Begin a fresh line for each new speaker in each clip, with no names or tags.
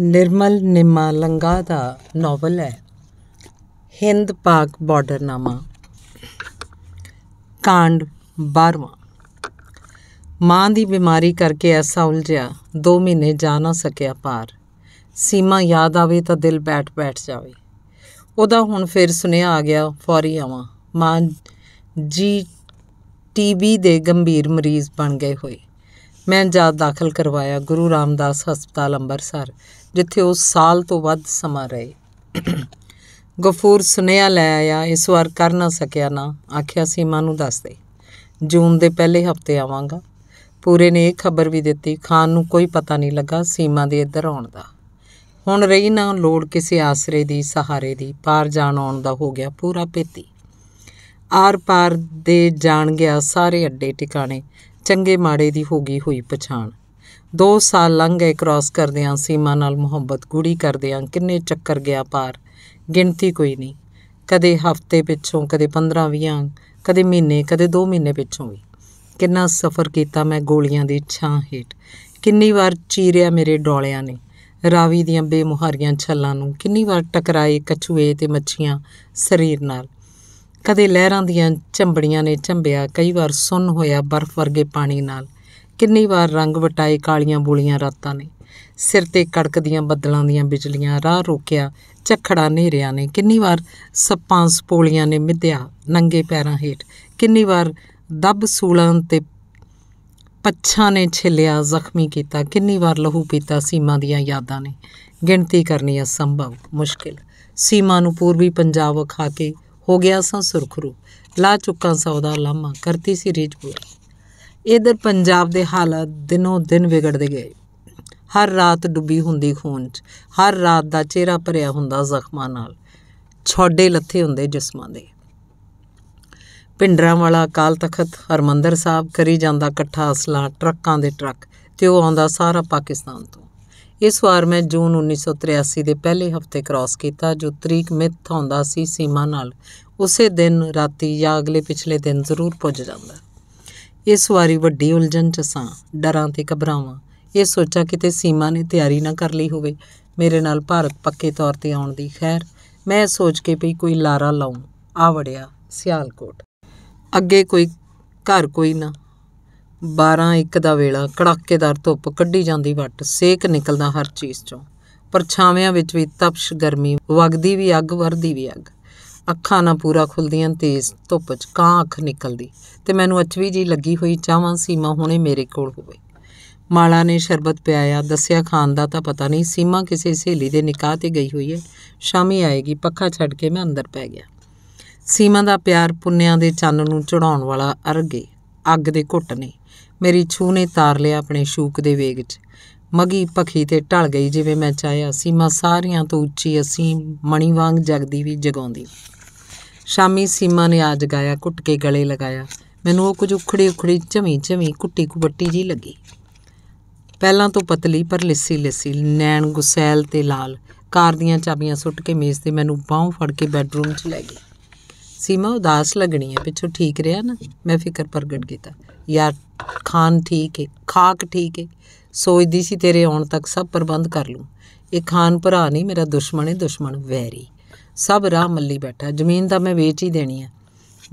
ਨਿਰਮਲ ਨਿਮਾਲੰਗਾ ਦਾ novel ਹੈ ਹਿੰਦ ਪਾਕ border ਨਾਮਾ ਕਾਂਡ 12ਵਾਂ ਮਾਂ ਦੀ ਬਿਮਾਰੀ ਕਰਕੇ ਐਸਾ ਉਲਝਿਆ 2 ਮਹੀਨੇ ਜਾ ਨਾ ਸਕਿਆ ਪਾਰ ਸੀਮਾ ਯਾਦ ਆਵੇ ਤਾਂ ਦਿਲ ਬੈਠ ਬੈਠ ਜਾਵੇ ਉਹਦਾ ਹੁਣ ਫਿਰ ਸੁਨੇਹਾ ਆ ਗਿਆ ਫੌਰੀ ਆਵਾਂ ਮਾਂ ਜੀ ਟੀਬੀ ਦੇ ਗੰਭੀਰ ਮਰੀਜ਼ ਬਣ ਗਏ ਹੋਏ ਮੈਂ ਜਾ ਦਾਖਲ ਕਰਵਾਇਆ ਗੁਰੂ ਰਾਮਦਾਸ ਹਸਪਤਾਲ ਅੰਮ੍ਰਿਤਸਰ ਜਿੱਥੇ ਉਹ ਸਾਲ ਤੋਂ ਵੱਧ ਸਮਾਂ ਰਹੇ ਗਫੂਰ ਸੁਨੇਹਾ ਲੈ ਆਇਆ ਇਸ ਵਾਰ ਕਰ ਨਾ ਸਕਿਆ ਨਾ ਆਖਿਆ ਸੀਮਾ ਨੂੰ ਦੱਸ ਦੇ ਜੂਨ ਦੇ ਪਹਿਲੇ ਹਫਤੇ ਆਵਾਂਗਾ ਪੂਰੇ ਨੇ ਇਹ ਖਬਰ ਵੀ ਦਿੱਤੀ ਖਾਨ ਨੂੰ ਕੋਈ ਪਤਾ ਨਹੀਂ ਲੱਗਾ ਸੀਮਾ ਦੇ ਇੱਧਰ ਆਉਣ ਦਾ ਹੁਣ ਰਹੀ ਨਾ ਲੋੜ ਕਿਸੇ ਆਸਰੇ ਦੀ ਸਹਾਰੇ ਦੀ ਪਾਰ ਜਾਣ ਆਉਣ ਦਾ ਹੋ ਗਿਆ ਪੂਰਾ ਪੇਤੀ ਆਰ ਪਾਰ ਦੇ ਜਾਣ ਗਿਆ ਸਾਰੇ ਅੱਡੇ ਟਿਕਾਣੇ ਚੰਗੇ ਮਾੜੇ ਦੀ ਹੋ ਗਈ ਹੋਈ ਪਛਾਣ 2 ਸਾਲ ਲੰਘ ਗਏ ਕ੍ਰਾਸ ਕਰਦਿਆਂ ਸੀਮਾ ਨਾਲ ਮੁਹੱਬਤ ਗੂੜੀ ਕਰਦਿਆਂ ਕਿੰਨੇ ਚੱਕਰ ਗਿਆ ਪਾਰ ਗਿਣਤੀ ਕੋਈ ਨਹੀਂ ਕਦੇ ਹਫ਼ਤੇ ਪਿੱਛੋਂ ਕਦੇ 15-20 ਕਦੇ ਮਹੀਨੇ ਕਦੇ 2 ਮਹੀਨੇ ਪਿੱਛੋਂ ਵੀ ਕਿੰਨਾ ਸਫ਼ਰ ਕੀਤਾ ਮੈਂ ਗੋਲੀਆਂ ਦੀ ਛਾਂ ਹੇਠ ਕਿੰਨੀ ਵਾਰ ਚੀਰਿਆ ਮੇਰੇ ਡੋਲਿਆਂ ਨੇ ਰਾਵੀ ਦੀਆਂ ਬੇਮੁਹਾਰੀਆਂ ਛੱਲਾਂ ਨੂੰ ਕਿੰਨੀ ਵਾਰ ਟਕਰਾਏ ਕਛੂਏ ਤੇ ਮੱਛੀਆਂ ਸਰੀਰ ਨਾਲ ਕਦੇ ਲਹਿਰਾਂ ਦੀਆਂ ਝੰਬੜੀਆਂ ਨੇ ਝੰਬਿਆ ਕਈ ਵਾਰ ਸੁੰਨ ਹੋਇਆ ਬਰਫ਼ ਵਰਗੇ ਪਾਣੀ ਨਾਲ ਕਿੰਨੀ ਵਾਰ ਰੰਗ ਵਟਾਏ ਕਾਲੀਆਂ ਬੋਲੀਆਂ ਰਾਤਾਂ ਨੇ ਸਿਰ ਤੇ ਕੜਕਦੀਆਂ ਬੱਦਲਾਂ ਦੀਆਂ ਬਿਜਲੀਆਂ ਰਾਹ ਰੋਕਿਆ ਝਖੜਾ ਨੇਰਿਆਂ ਨੇ ਕਿੰਨੀ ਵਾਰ ਸੱਪਾਂ ਸਪੋਲੀਆਂ ਨੇ ਮਿੱਧਿਆ ਨੰਗੇ ਪੈਰਾਂ ਹੇਠ ਕਿੰਨੀ ਵਾਰ ਦਬ ਸੂਲਾਂ ਤੇ ਪੱਛਾਂ ਨੇ ਛਿਲਿਆ ਜ਼ਖਮੀ ਕੀਤਾ ਕਿੰਨੀ ਵਾਰ ਲਹੂ ਪੀਤਾ ਸੀਮਾ ਦੀਆਂ ਯਾਦਾਂ ਨੇ ਗਿਣਤੀ ਕਰਨੀ ਅਸੰਭਵ ਮੁਸ਼ਕਿਲ ਸੀਮਾ ਨੂੰ ਪੂਰਬੀ ਪੰਜਾਬ ਖਾ ਕੇ ਹੋ ਗਿਆ ਸਾਂ ਸੁਰਖਰੂ ਲਾ ਚੁੱਕਾ ਸੌਦਾ ਲਾਮਾ ਕਰਤੀ ਸੀ ਰੇਜਪੂਰ ਇਧਰ ਪੰਜਾਬ ਦੇ ਹਾਲਾਤ ਦਿਨੋਂ ਦਿਨ ਵਿਗੜਦੇ ਗਏ ਹਰ ਰਾਤ ਡੁੱਬੀ ਹੁੰਦੀ ਖੂਨ 'ਚ ਹਰ ਰਾਤ ਦਾ ਚਿਹਰਾ ਭਰਿਆ ਹੁੰਦਾ ਜ਼ਖਮਾਂ ਨਾਲ ਛੋਡੇ ਲੱਥੇ ਹੁੰਦੇ ਜਿਸਮਾਂ ਦੇ ਪਿੰਡਰਾਂ ਵਾਲਾ ਕਾਲ ਤਖਤ ਹਰਮੰਦਰ ਸਾਹਿਬ ਕਰੀ ਜਾਂਦਾ ਇਕੱਠਾ ਅਸਲਾ ਟਰੱਕਾਂ ਦੇ ਟਰੱਕ ਤੇ ਉਹ ਆਉਂਦਾ ਸਾਰਾ ਪਾਕਿਸਤਾਨ ਤੋਂ ਇਸ ਵਾਰ ਮੈਂ ਜੂਨ 1983 ਦੇ ਪਹਿਲੇ ਹਫਤੇ ਕ੍ਰਾਸ ਕੀਤਾ ਜੋ ਤਰੀਕ ਮਿੱਥ ਆਉਂਦਾ ਸੀ ਸੀਮਾ ਨਾਲ ਉਸੇ ਦਿਨ ਰਾਤੀ ਜਾਂ ਅਗਲੇ ਪਿਛਲੇ ਦਿਨ ਜ਼ਰੂਰ ਪੁੱਜ ਜਾਂਦਾ ਇਸ ਵਾਰੀ ਵੱਡੀ ਉਲਝਣ 'ਚ ਸਾਂ ਡਰਾਂ ਤੇ ਘਬਰਾਵਾਂ ਇਹ ਸੋਚਾਂ ਕਿਤੇ ਸੀਮਾ ਨੇ ਤਿਆਰੀ ਨਾ ਕਰ ਲਈ ਹੋਵੇ ਮੇਰੇ ਨਾਲ ਭਾਰਤ ਪੱਕੇ ਤੌਰ ਤੇ ਆਉਣ ਦੀ ਖੈਰ ਮੈਂ ਸੋਚ ਕੇ ਪਈ ਕੋਈ ਲਾਰਾ ਲਾਉਂ ਆ ਵੜਿਆ ਸਿਆਲਕੋਟ ਅੱਗੇ ਕੋਈ ਘਰ ਕੋਈ ਨਾ 12 ਇੱਕ ਦਾ ਵੇਲਾ ਕੜਾਕੇਦਾਰ ਧੁੱਪ ਕੱਢੀ ਜਾਂਦੀ ਵੱਟ ਸੇਕ ਨਿਕਲਦਾ ਹਰ ਚੀਜ਼ ਚੋਂ ਪਰਛਾਵਿਆਂ ਵਿੱਚ ਵੀ ਤਪਸ਼ ਗਰਮੀ ਵਗਦੀ ਵੀ ਅੱਗ ਵਰਦੀ ਵੀ ਅੱਗ ਅੱਖਾਂ ਨਾ ਪੂਰਾ ਖੁੱਲਦੀਆਂ ਤੇਜ਼ ਧੁੱਪ 'ਚ ਕਾਂ ਅੱਖ ਨਿਕਲਦੀ ਤੇ ਮੈਨੂੰ ਅਚਵੀ ਜੀ ਲੱਗੀ ਹੋਈ ਚਾਹਾਂ ਸੀਮਾ ਹੁਣੇ ਮੇਰੇ ਕੋਲ ਹੋਵੇ ਮਾਲਾ ਨੇ ਸ਼ਰਬਤ ਪਿਆਇਆ ਦੱਸਿਆ ਖਾਨ ਦਾ ਤਾਂ ਪਤਾ ਨਹੀਂ ਸੀਮਾ ਕਿਸੇ ਸਹੇਲੀ ਦੇ ਨਿਕਾਹ ਤੇ ਗਈ ਹੋਈ ਹੈ ਸ਼ਾਮੀ ਆਏਗੀ ਪੱਖਾ ਛੱਡ ਕੇ ਮੈਂ ਅੰਦਰ ਪੈ ਗਿਆ ਸੀਮਾ ਦਾ ਪਿਆਰ ਪੁੰਨਿਆਂ ਦੇ ਚੰਨ ਨੂੰ ਚੜਾਉਣ ਵਾਲਾ ਅਰਗੇ ਅੱਗ ਦੇ ਘੁੱਟ ਨੇ ਮੇਰੀ ਛੂ ਨੇ ਤਾਰ ਲਿਆ ਆਪਣੇ ਸ਼ੂਕ ਦੇ ਵੇਗ 'ਚ ਮਗੀ ਪਖੀ ਤੇ ਢਲ ਗਈ ਜਿਵੇਂ ਮੈਂ ਚਾਹਿਆ ਸੀਮਾ ਸਾਰਿਆਂ ਤੋਂ ਉੱਚੀ ਅਸੀਂ ਮਣੀ ਵਾਂਗ ਜਗਦੀ ਵੀ ਜਗਾਉਂਦੀ ਸ਼ਾਮੀ ਸੀਮਾ ਨੇ ਆਜ ਗਾਇਆ ਕੁੱਟ ਕੇ ਗਲੇ ਲਗਾਇਆ ਮੈਨੂੰ ਉਹ ਕੁਝ ਉਖੜੀ ਉਖੜੀ ਝਮੀ ਝਮੀ ਕੁੱਟੀ ਕੁਬੱਟੀ ਜੀ ਲੱਗੀ ਪਹਿਲਾਂ ਤੋਂ ਪਤਲੀ ਪਰ ਲਿੱਸੀ ਲਿੱਸੀ ਨੈਣ ਗੁਸੈਲ ਤੇ ਲਾਲ ਕਾਰ ਦੀਆਂ ਚਾਬੀਆਂ ਸੁੱਟ ਕੇ ਮੇਜ਼ ਤੇ ਮੈਨੂੰ ਬਾਹੋਂ ਫੜ ਕੇ ਬੈੱਡਰੂਮ 'ਚ ਲੈ ਗਈ ਸੀਮਾ ਉਦਾਸ ਲੱਗਣੀ ਹੈ ਪਿੱਛੋਂ ਠੀਕ ਰਿਹਾ ਨਾ ਮੈਂ ਫਿਕਰ ਪ੍ਰਗਟ ਕੀਤਾ ਯਾਰ ਖਾਨ ਠੀਕ ਹੈ ਖਾਕ ਠੀਕ ਹੈ ਸੋਚਦੀ ਸੀ ਤੇਰੇ ਆਉਣ ਤੱਕ ਸਭ ਪ੍ਰਬੰਧ ਕਰ ਲੂੰ ਇਹ ਖਾਨ ਭਰਾ ਨਹੀਂ ਮੇਰਾ ਦੁਸ਼ਮਣ ਹੈ ਦੁਸ਼ਮਣ ਵੈਰੀ ਸਭ ਰਾਹ ਮੱਲੀ ਬੈਠਾ ਜ਼ਮੀਨ ਤਾਂ ਮੈਂ ਵੇਚ ਹੀ ਦੇਣੀ ਆ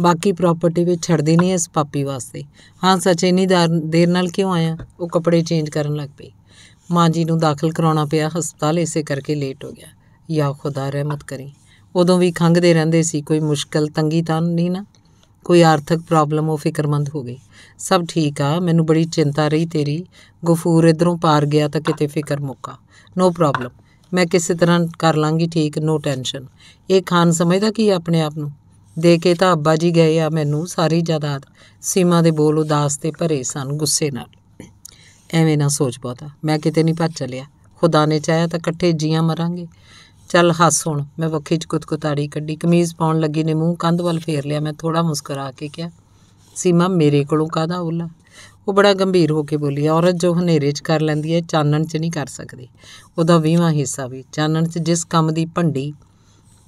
ਬਾਕੀ ਪ੍ਰਾਪਰਟੀ ਵੀ ਛੱਡਦੀ ਨਹੀਂ ਇਸ ਪਾਪੀ ਵਾਸਤੇ ਹਾਂ ਸੱਚ ਇੰਨੀ ਦੇਰ ਨਾਲ ਕਿਉਂ ਆਇਆ ਉਹ ਕੱਪੜੇ ਚੇਂਜ ਕਰਨ ਲੱਗ ਪਈ ਮਾਂ ਜੀ ਨੂੰ ਦਾਖਲ ਕਰਾਉਣਾ ਪਿਆ ਹਸਪਤਾਲ ਇਸੇ ਕਰਕੇ ਲੇਟ ਹੋ ਗਿਆ ਯਾ ਖੁਦਾ ਰਹਿਮਤ ਕਰੇ ਉਦੋਂ ਵੀ ਖੰਗਦੇ ਰਹਿੰਦੇ ਸੀ ਕੋਈ ਮੁਸ਼ਕਲ ਤੰਗੀ ਤਾਂ ਨਹੀਂ ਨਾ ਕੋਈ ਆਰਥਿਕ ਪ੍ਰੋਬਲਮ ਉਹ ਫਿਕਰਮੰਦ ਹੋ ਗਈ ਸਭ ਠੀਕ ਆ ਮੈਨੂੰ ਬੜੀ ਚਿੰਤਾ ਰਹੀ ਤੇਰੀ ਗਫੂਰ ਇਧਰੋਂ ਪਾਰ ਗਿਆ ਤਾਂ ਕਿਤੇ ਫਿਕਰ ਮੁੱਕਾ ਨੋ ਪ੍ਰੋਬਲਮ ਮੈਂ ਕਿਸੇ ਤਰ੍ਹਾਂ ਕਰ ਲਾਂਗੀ ਠੀਕ ਨੋ ਟੈਨਸ਼ਨ ਇਹ ਖਾਨ ਸਮਝਦਾ ਕੀ ਆਪਣੇ ਆਪ ਨੂੰ ਦੇ ਕੇ ਤਾਂ ਅੱਬਾ ਜੀ ਗਏ ਆ ਮੈਨੂੰ ਸਾਰੀ ਜਾਇਦਾਦ ਸੀਮਾ ਦੇ ਬੋਲ ਉਦਾਸ ਤੇ ਭਰੇ ਸਨ ਗੁੱਸੇ ਨਾਲ ਐਵੇਂ ਨਾ ਸੋਚ ਪਾਤਾ ਮੈਂ ਕਿਤੇ ਨਹੀਂ ਭੱਜ ਚਲਿਆ ਖੁਦਾ ਨੇ ਚਾਹਿਆ ਤਾਂ ਇਕੱਠੇ ਜੀਆਂ ਮਰਾਂਗੇ ਚੱਲ ਹੱਸ ਹੁਣ ਮੈਂ ਵੱਖੀ ਚ ਕੁਤਕੁਤਾੜੀ ਕੱਢੀ ਕਮੀਜ਼ ਪਾਉਣ ਲੱਗੀ ਨੇ ਮੂੰਹ ਕੰਧ ਵੱਲ ਫੇਰ ਲਿਆ ਮੈਂ ਥੋੜਾ ਮੁਸਕਰਾ ਕੇ ਕਿਹਾ ਸੀਮਾ ਮੇਰੇ ਕੋਲੋਂ ਕਾਹਦਾ ਉਲਾ ਉਹ ਬੜਾ ਗੰਭੀਰ ਹੋ ਕੇ ਬੋਲੀ ਔਰਤ ਜੋ ਹਨੇਰੇ 'ਚ ਕਰ ਲੈਂਦੀ ਹੈ ਚਾਨਣ 'ਚ ਨਹੀਂ ਕਰ ਸਕਦੀ ਉਹਦਾ 20ਵਾਂ ਹਿੱਸਾ ਵੀ ਚਾਨਣ 'ਚ ਜਿਸ ਕੰਮ ਦੀ ਭੰਡੀ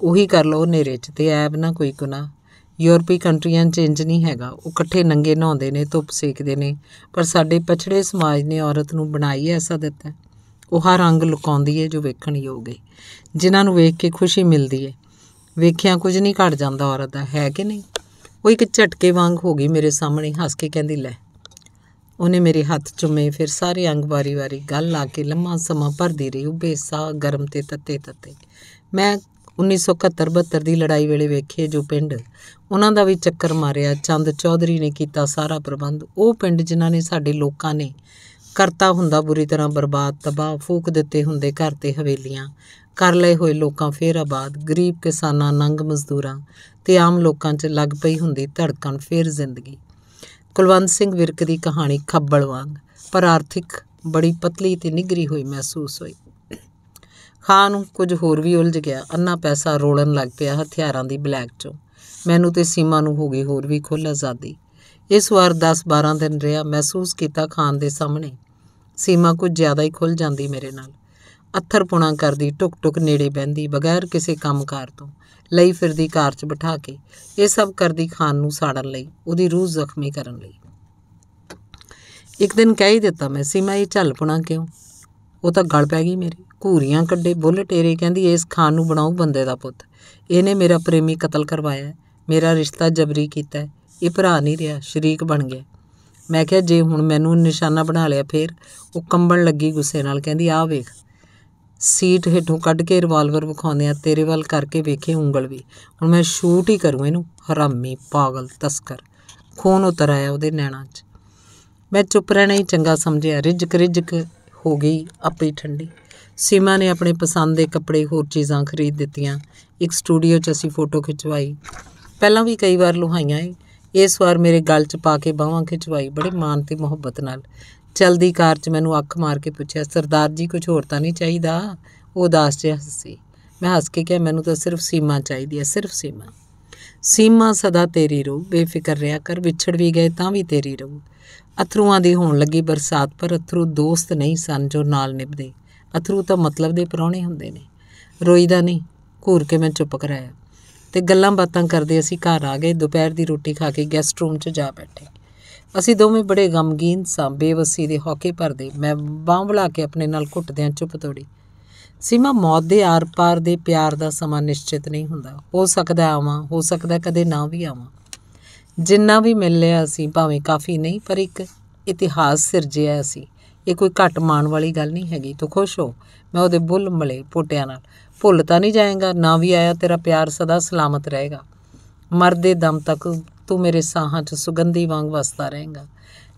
ਉਹੀ ਕਰ ਲਓ ਹਨੇਰੇ 'ਚ ਤੇ ਐਬ ਨਾ ਕੋਈ ਗੁਨਾਹ ਯੂਰਪੀ ਕੰਟਰੀਆਂ 'ਚ ਇੰਜ ਨਹੀਂ ਹੈਗਾ ਉਹ ਇਕੱਠੇ ਨੰਗੇ ਨਹਾਉਂਦੇ ਨੇ ਧੁੱਪ ਸੇਕਦੇ ਨੇ ਪਰ ਸਾਡੇ ਪਛੜੇ ਸਮਾਜ ਨੇ ਔਰਤ ਨੂੰ ਬਣਾਈ ਐਸਾ ਦਿੱਤਾ ਉਹ ਹਰ ਰੰਗ ਲੁਕਾਉਂਦੀ ਏ ਜੋ ਵੇਖਣ ਯੋਗ ਏ ਜਿਨ੍ਹਾਂ ਨੂੰ ਵੇਖ ਕੇ ਖੁਸ਼ੀ ਮਿਲਦੀ ਏ ਵੇਖਿਆ ਕੁਝ ਨਹੀਂ ਘਟ ਜਾਂਦਾ ਔਰਤ ਦਾ ਹੈ ਕਿ ਨਹੀਂ ਉਹ ਇੱਕ ਝਟਕੇ ਵਾਂਗ ਹੋ ਗਈ ਮੇਰੇ ਸਾਹਮਣੇ ਹੱਸ ਕੇ ਕਹਿੰਦੀ ਲੈ ਉਹਨੇ ਮੇਰੇ ਹੱਥ ਚੁੰਮੇ ਫਿਰ ਸਾਰੇ ਅੰਗ ਵਾਰੀ-ਵਾਰੀ ਗੱਲ ਲਾ ਕੇ ਲੰਮਾ ਸਮਾਂ ਭਰਦੀ ਰਹੀ ਉਹ ਬੇਸਾ ਗਰਮ ਤੇ ਤੱਤੇ ਤੱਤੇ ਮੈਂ 1971-72 ਦੀ ਲੜਾਈ ਵੇਲੇ ਵੇਖੇ ਜੋ ਪਿੰਡ ਉਹਨਾਂ ਦਾ ਵੀ ਚੱਕਰ ਮਾਰਿਆ ਚੰਦ ਚੌਧਰੀ ਨੇ ਕੀਤਾ ਸਾਰਾ ਪ੍ਰਬੰਧ ਉਹ ਪਿੰਡ ਜਿਨ੍ਹਾਂ ਨੇ ਸਾਡੇ ਲੋਕਾਂ ਨੇ ਕਰਤਾ ਹੁੰਦਾ ਬੁਰੀ ਤਰ੍ਹਾਂ ਬਰਬਾਦ ਤਬਾਹ ਫੂਕ ਦਿੱਤੇ ਹੁੰਦੇ ਘਰ ਤੇ ਹਵੇਲੀਆਂ ਕਰ ਲਏ ਹੋਏ ਲੋਕਾਂ ਫੇਰ ਆਬਾਦ ਗਰੀਬ ਕਿਸਾਨਾਂ ਨੰਗ ਮਜ਼ਦੂਰਾਂ ਤੇ ਆਮ ਲੋਕਾਂ 'ਚ ਲੱਗ ਪਈ ਹੁੰਦੀ ਧੜਕਣ ਫੇਰ ਜ਼ਿੰਦਗੀ ਕੁਲਵੰਤ ਸਿੰਘ ਵਿਰਕ ਦੀ ਕਹਾਣੀ ਖੱਬਲ ਵਾਂਗ ਪਰ ਆਰਥਿਕ ਬੜੀ ਪਤਲੀ ਤੇ ਨਿਗਰੀ ਹੋਈ ਮਹਿਸੂਸ ਹੋਈ ਖਾਨ ਨੂੰ ਕੁਝ ਹੋਰ ਵੀ ਉਲਝ ਗਿਆ ਅੰਨਾ ਪੈਸਾ ਰੋਲਣ ਲੱਗ ਪਿਆ ਹਥਿਆਰਾਂ ਦੀ ਬਲੈਕ ਚੋਂ ਮੈਨੂੰ ਤੇ ਸੀਮਾ ਨੂੰ ਹੋ ਗਈ ਹੋਰ ਵੀ ਖੁੱਲ ਆਜ਼ਾਦੀ ਇਸ ਵਾਰ 10-12 ਦਿਨ ਰਿਹਾ ਮਹਿਸੂਸ ਕੀਤਾ ਖਾਨ ਦੇ ਸਾਹਮਣੇ ਸੀਮਾ ਕੁਝ ਜ਼ਿਆਦਾ ਹੀ ਖੁੱਲ ਜਾਂਦੀ ਮੇਰੇ ਨਾਲ ਅੱਥਰ ਪੁਣਾ ਕਰਦੀ ਟੁਕ ਟੁਕ ਨੇੜੇ ਬੈੰਦੀ ਬਗੈਰ ਕਿਸੇ ਕੰਮਕਾਰ ਤੋਂ ਲਈ ਫਿਰਦੀ ਕਾਰ 'ਚ ਬਿਠਾ ਕੇ ਇਹ ਸਭ ਕਰਦੀ ਖਾਨ ਨੂੰ ਸਾੜਨ ਲਈ ਉਹਦੀ ਰੂਹ ਜ਼ਖਮੀ ਕਰਨ ਲਈ ਇੱਕ ਦਿਨ ਕਹਿ ਹੀ ਦਿੱਤਾ ਮੈਂ ਸੀਮਾ ਇਹ ਝੱਲ ਪੁਣਾ ਕਿਉਂ ਉਹ ਤਾਂ ਗਲ ਪੈ ਗਈ ਮੇਰੀ ਘੂਰੀਆਂ ਕੱਢੇ ਬੁੱਲ ਟੇਰੇ ਕਹਿੰਦੀ ਇਸ ਖਾਨ ਨੂੰ ਬਣਾਉ ਬੰਦੇ ਦਾ ਪੁੱਤ ਇਹਨੇ ਮੇਰਾ ਪ੍ਰੇਮੀ ਕਤਲ ਕਰਵਾਇਆ ਮੇਰਾ ਰਿਸ਼ਤਾ ਜਬਰੀ ਕੀਤਾ ਇਹ ਭਰਾ ਨਹੀਂ ਰਿਹਾ ਸ਼ਰੀਕ ਬਣ ਗਿਆ ਮੈਂ ਕਿਹਾ ਜੇ ਹੁਣ ਮੈਨੂੰ ਨਿਸ਼ਾਨਾ ਬਣਾ ਲਿਆ ਫੇਰ ਉਹ ਕੰਬਣ ਲੱਗੀ ਗੁੱਸੇ ਨਾਲ ਕਹਿੰਦੀ ਆ ਵੇਖ ਸੀਟ ਹੇਠੋਂ ਕੱਢ ਕੇ ਰਿਵਾਲਵਰ ਆ ਤੇਰੇ ਵੱਲ ਕਰਕੇ ਵੇਖੇ ਉਂਗਲ ਵੀ ਹੁਣ ਮੈਂ ਸ਼ੂਟ ਹੀ ਕਰੂੰ ਇਹਨੂੰ ਹਰਾਮੀ ਪਾਗਲ ਤਸਕਰ ਖੂਨ ਉਤਰ ਆਇਆ ਉਹਦੇ ਨੈਣਾਂ 'ਚ ਮੈਂ ਚੁੱਪ ਰਹਿਣਾ ਹੀ ਚੰਗਾ ਸਮਝਿਆ ਰਿਜਕ ਰਿਜਕ ਹੋ ਗਈ ਆਪੇ ਠੰਡੀ ਸੀਮਾ ਨੇ ਆਪਣੇ ਪਸੰਦ ਦੇ ਕੱਪੜੇ ਹੋਰ ਚੀਜ਼ਾਂ ਖਰੀਦ ਦਿੱਤੀਆਂ ਇੱਕ ਸਟੂਡੀਓ 'ਚ ਅਸੀਂ ਫੋਟੋ ਖਿਚਵਾਈ ਪਹਿਲਾਂ ਵੀ ਕਈ ਵਾਰ ਲੁਹਾਈਆਂ ਇਸ ਵਾਰ ਮੇਰੇ ਗਲ 'ਚ ਪਾ ਕੇ ਬਾਹਾਂ ਖਿਚਵਾਈ ਬੜੇ ਮਾਨ ਤੇ ਮੁਹੱਬਤ ਨਾਲ ਚਲਦੀ ਕਾਰ 'ਚ ਮੈਨੂੰ ਅੱਖ ਮਾਰ ਕੇ ਪੁੱਛਿਆ ਸਰਦਾਰ ਜੀ ਕੁਝ ਹੋਰ ਤਾਂ ਨਹੀਂ ਚਾਹੀਦਾ ਉਹ ਉਦਾਸ ਜਿਹਾ ਹੱਸੀ ਮੈਂ ਹੱਸ ਕੇ ਕਿਹਾ ਮੈਨੂੰ ਤਾਂ ਸਿਰਫ ਸੀਮਾ ਚਾਹੀਦੀ ਹੈ ਸਿਰਫ ਸੀਮਾ ਸੀਮਾ ਸਦਾ ਤੇਰੀ ਰੂ ਬੇਫਿਕਰ ਰਿਹਾ ਕਰ ਵਿਛੜ ਵੀ ਗਏ ਤਾਂ ਵੀ ਤੇਰੀ ਰੂ ਅਥਰੂਆਂ ਦੀ ਹੋਣ ਲੱਗੀ ਬਰਸਾਤ ਪਰ ਅਥਰੂ ਦੋਸਤ ਨਹੀਂ ਸਨ ਜੋ ਨਾਲ ਨਿਭਦੇ ਅਥਰੂ ਤਾਂ ਮਤਲਬ ਦੇ ਪਰੌਣੇ ਹੁੰਦੇ ਨੇ ਰੋਈਦਾ ਨਹੀਂ ਘੂਰ ਕੇ ਮੈਂ ਚੁੱਪ ਕਰਾਇਆ ਤੇ ਗੱਲਾਂ ਬਾਤਾਂ ਕਰਦੇ ਅਸੀਂ ਘਰ ਆ ਗਏ ਦੁਪਹਿਰ ਦੀ ਰੋਟੀ ਖਾ ਕੇ ਗੈਸਟ ਰੂਮ 'ਚ ਜਾ ਬੈਠੇ ਅਸੀਂ ਦੋਵੇਂ ਬੜੇ ਗਮਗੀਨ ਸਾਂ ਬੇਵਸੀ ਦੇ ਹੌਕੇ ਭਰਦੇ ਮੈਂ ਬਾਹ ਬੁਲਾ ਕੇ ਆਪਣੇ ਨਾਲ ਘੁੱਟਦਿਆਂ ਚੁੱਪ ਤੋੜੀ ਸੀਮਾ ਮੌਤ ਦੇ ਆਰ-ਪਾਰ ਦੇ ਪਿਆਰ ਦਾ ਸਮਾਂ ਨਿਸ਼ਚਿਤ ਨਹੀਂ ਹੁੰਦਾ ਹੋ ਸਕਦਾ ਆਵਾਂ ਹੋ ਸਕਦਾ ਕਦੇ ਨਾ ਵੀ ਆਵਾਂ ਜਿੰਨਾ ਵੀ ਮਿਲ ਲਿਆ ਅਸੀਂ ਭਾਵੇਂ ਕਾਫੀ ਨਹੀਂ ਪਰ ਇੱਕ ਇਤਿਹਾਸ ਸਿਰਜਿਆ ਅਸੀਂ ਇਹ ਕੋਈ ਘਟ ਮਾਣ ਵਾਲੀ ਗੱਲ ਨਹੀਂ ਹੈਗੀ ਤੂੰ ਖੁਸ਼ ਹੋ ਮੈਂ ਉਹਦੇ ਬੁੱਲ ਮਲੇ ਪੋਟਿਆਂ ਨਾਲ ਭੁੱਲ ਤਾਂ ਨਹੀਂ ਜਾਏਗਾ ਨਾ ਵੀ ਆਇਆ ਤੇਰਾ ਪਿਆਰ ਸਦਾ ਸਲਾਮਤ ਰਹੇਗਾ ਮਰਦੇ ਦਮ ਤੱਕ ਤੂੰ ਮੇਰੇ ਸਾਹਾਂ 'ਚ ਸੁਗੰਧੀ ਵਾਂਗ ਵਸਦਾ ਰਹੇਗਾ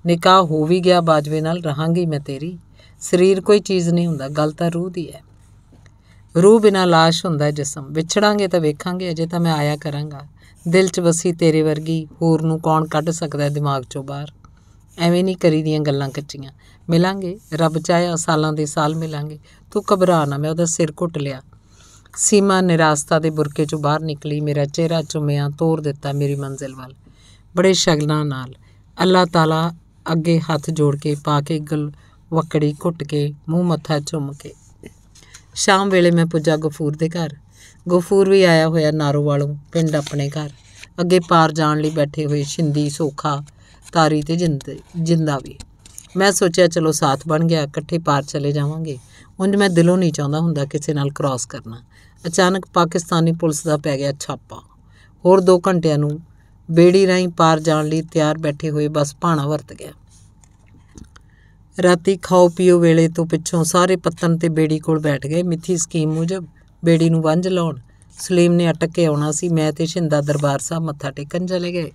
ਨਿਕਾਹ ਹੋ ਵੀ ਗਿਆ ਬਾਜਵੇ ਨਾਲ ਰਹਾਂਗੀ ਮੈਂ ਤੇਰੀ ਸਰੀਰ ਕੋਈ ਚੀਜ਼ ਨਹੀਂ ਹੁੰਦਾ ਗੱਲ ਤਾਂ ਰੂਹ ਦੀ ਹੈ ਰੂਹ ਬਿਨਾ লাশ ਹੁੰਦਾ ਜਿਸਮ ਵਿਛੜਾਂਗੇ ਤਾਂ ਵੇਖਾਂਗੇ ਅਜੇ ਤਾਂ ਮੈਂ ਆਇਆ ਕਰਾਂਗਾ ਦਿਲ 'ਚ ਵਸੀ ਤੇਰੇ ਵਰਗੀ ਹੋਰ ਨੂੰ ਕੌਣ ਕੱਢ ਸਕਦਾ ਦਿਮਾਗ 'ਚੋਂ ਬਾਹਰ ਐਵੇਂ ਨਹੀਂ ਕਰੀ ਦੀਆਂ ਗੱਲਾਂ ਕੱਚੀਆਂ ਮਿਲਾਂਗੇ ਰੱਬ ਚਾਹੇ ਸਾਲਾਂ ਦੇ ਸਾਲ ਮਿਲਾਂਗੇ ਤੂੰ ਘਬਰਾ ਨਾ ਮੈਂ ਉਹਦਾ ਸਿਰ ਘੁੱਟ ਲਿਆ ਸੀਮਾ ਨਿਰਾਸਤਾ ਦੇ ਬੁਰਕੇ ਚੋਂ ਬਾਹਰ ਨਿਕਲੀ ਮੇਰਾ ਚਿਹਰਾ ਚੁੰਮਿਆ ਤੋਰ ਦਿੱਤਾ ਮੇਰੀ ਮੰਜ਼ਿਲ ਵੱਲ ਬੜੇ ਸ਼ਗਲਾਂ ਨਾਲ ਅੱਲਾਹ ਤਾਲਾ ਅੱਗੇ ਹੱਥ ਜੋੜ ਕੇ ਪਾ ਕੇ ਗਲ ਵਕੜੀ ਘੁੱਟ ਕੇ ਮੂੰਹ ਮੱਥਾ ਚੁੰਮ ਕੇ ਸ਼ਾਮ ਵੇਲੇ ਮੈਂ ਪੁੱਜਾ ਗਫੂਰ ਦੇ ਘਰ ਗਫੂਰ ਵੀ ਆਇਆ ਹੋਇਆ ਨਾਰੋ ਵਾਲੋਂ ਪਿੰਡ ਆਪਣੇ ਘਰ ਅੱਗੇ ਪਾਰ ਜਾਣ ਲਈ ਬੈਠੇ ਹੋਏ ਸ਼ਿੰਦੀ ਸੋਖਾ ਤਾਰੀ ਤੇ ਜਿੰਦਾ ਵੀ ਮੈਂ ਸੋਚਿਆ ਚਲੋ ਸਾਥ ਬਣ ਗਿਆ ਇਕੱਠੇ ਪਾਰ ਚਲੇ ਜਾਵਾਂਗੇ ਉਂਝ ਮੈਂ ਦਿਲੋਂ ਨਹੀਂ ਚਾਹੁੰਦਾ ਹੁੰਦਾ ਕਿਸੇ ਨਾਲ ਕ੍ਰਾਸ ਕਰਨਾ ਅਚਾਨਕ ਪਾਕਿਸਤਾਨੀ ਪੁਲਿਸ ਦਾ ਪੈ ਗਿਆ ਛਾਪਾ ਹੋਰ 2 ਘੰਟਿਆਂ ਨੂੰ ਬੇੜੀ ਰਾਈ ਪਾਰ ਜਾਣ ਲਈ ਤਿਆਰ ਬੈਠੇ ਹੋਏ ਬਸ ਭਾਣਾ ਵਰਤ ਗਿਆ ਰਾਤੀ ਖਾਓ ਪੀਓ ਵੇਲੇ ਤੋਂ ਪਿੱਛੋਂ ਸਾਰੇ ਪੱਤਨ ਤੇ ਬੇੜੀ ਕੋਲ ਬੈਠ ਗਏ ਮਿੱਥੀ ਸਕੀਮ ਮੁਜਬ ਬੇੜੀ ਨੂੰ ਵੰਝ ਲਾਉਣ ਸਲੀਮ ਨੇ اٹਕ ਕੇ ਆਉਣਾ ਸੀ ਮੈਂ ਤੇ ਸ਼ਿੰਦਾ ਦਰਬਾਰ ਸਾਹਿਬ ਮੱਥਾ ਟੇਕਣ ਚਲੇ ਗਏ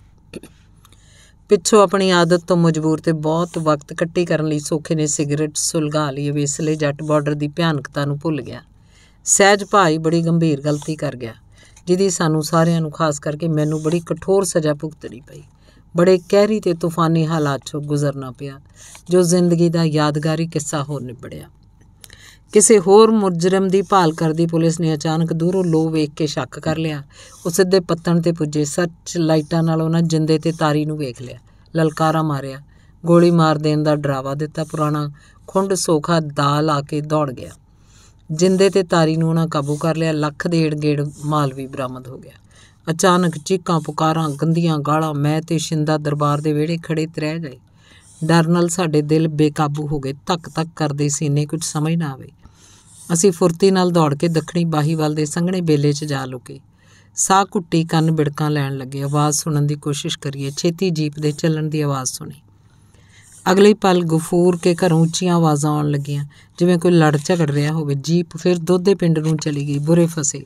ਪਿੱਛੋਂ ਆਪਣੀ ਆਦਤ ਤੋਂ ਮਜਬੂਰ ਤੇ ਬਹੁਤ ਵਕਤ ਕੱਟੀ ਕਰਨ ਲਈ ਸੋਖੇ ਨੇ ਸਿਗਰਟ ਸੁਲਗਾ ਲਈ ਵੇਸਲੇ ਜੱਟ ਬਾਰਡਰ ਦੀ ਭਿਆਨਕਤਾ ਨੂੰ ਭੁੱਲ ਗਿਆ ਸਹਿਜ ਭਾਈ ਬੜੀ ਗੰਭੀਰ ਗਲਤੀ ਕਰ ਗਿਆ ਜਿਹਦੀ ਸਾਨੂੰ ਸਾਰਿਆਂ ਨੂੰ ਖਾਸ ਕਰਕੇ ਮੈਨੂੰ ਬੜੀ ਕਠੋਰ ਸਜ਼ਾ ਭੁਗਤਣੀ ਪਈ ਬੜੇ ਕਹਿਰੀ ਤੇ ਤੂਫਾਨੀ ਹਾਲਾਤ 'ਚੋਂ ਗੁਜ਼ਰਨਾ ਪਿਆ ਜੋ ਜ਼ਿੰਦਗੀ ਦਾ ਯਾਦਗਾਰੀ ਕਿੱਸਾ ਹੋ ਨਿਬੜਿਆ ਕਿਸੇ ਹੋਰ ਮੁਜਰਮ ਦੀ ਭਾਲ ਕਰਦੀ ਪੁਲਿਸ ਨੇ ਅਚਾਨਕ ਦੂਰੋਂ ਲੋ ਵੇਖ ਕੇ ਸ਼ੱਕ ਕਰ ਲਿਆ ਉਹ ਸਿੱਧੇ ਪੱਤਣ ਤੇ ਪੁੱਜੇ ਸੱਚ ਲਾਈਟਾਂ ਨਾਲ ਉਹਨਾਂ ਜਿੰਦੇ ਤੇ ਤਾਰੀ ਨੂੰ ਵੇਖ ਲਿਆ ਲਲਕਾਰਾ ਮਾਰਿਆ ਗੋਲੀ ਮਾਰ ਦੇਣ ਦਾ ਡਰਾਵਾ ਦਿੱਤਾ ਪੁਰਾਣਾ ਖੁੰਡ ਸੋਖਾ ਦਾਲ ਆ ਕੇ ਦੌੜ ਗਿਆ ਜਿੰਦੇ ਤੇ ਤਾਰੀ ਨੂੰ ਉਹਨਾਂ ਕਾਬੂ ਕਰ ਲਿਆ ਲੱਖ ਦੇੜ ਗੇੜ ਮਾਲ ਵੀ ਬਰਾਮਦ ਹੋ ਗਿਆ ਅਚਾਨਕ ਚੀਕਾਂ ਪੁਕਾਰਾਂ ਗੰਦੀਆਂ ਗਾਲਾਂ ਮੈਂ ਤੇ ਸ਼ਿੰਦਾ ਦਰਬਾਰ ਦੇ ਵਿਹੜੇ ਖੜੇ ਤਰੇ ਗਏ ਡਰ ਨਾਲ ਸਾਡੇ ਦਿਲ ਬੇਕਾਬੂ ਹੋ ਗਏ ਤੱਕ ਤੱਕ ਕਰਦੇ ਸੀਨੇ ਕੁਝ ਸਮਝ ਨਾ ਆਵੇ ਅਸੀਂ ਫੁਰਤੀ ਨਾਲ ਦੌੜ ਕੇ ਦੱਖਣੀ ਬਾਹੀ ਵੱਲ ਦੇ ਸੰਘਣੇ ਬੇਲੇ 'ਚ ਜਾ ਲੁਕੇ ਸਾਹ ਘੁੱਟੀ ਕੰਨ ਬਿੜਕਾਂ ਲੈਣ ਲੱਗੇ ਆਵਾਜ਼ ਸੁਣਨ ਦੀ ਕੋਸ਼ਿਸ਼ ਕਰੀਏ ਛੇਤੀ ਜੀਪ ਦੇ ਚੱਲਣ ਦੀ ਆਵਾਜ਼ ਸੁਣੀ ਅਗਲੇ ਪਲ ਗਫੂਰ ਕੇ ਘਰੋਂ ਉੱਚੀਆਂ ਆਵਾਜ਼ਾਂ ਆਉਣ ਲੱਗੀਆਂ ਜਿਵੇਂ ਕੋਈ ਲੜ ਝਗੜ ਰਿਹਾ ਹੋਵੇ ਜੀਪ ਫਿਰ ਦੋਧੇ ਪਿੰਡ ਨੂੰ ਚਲੀ ਗਈ ਬੁਰੇ ਫਸੇ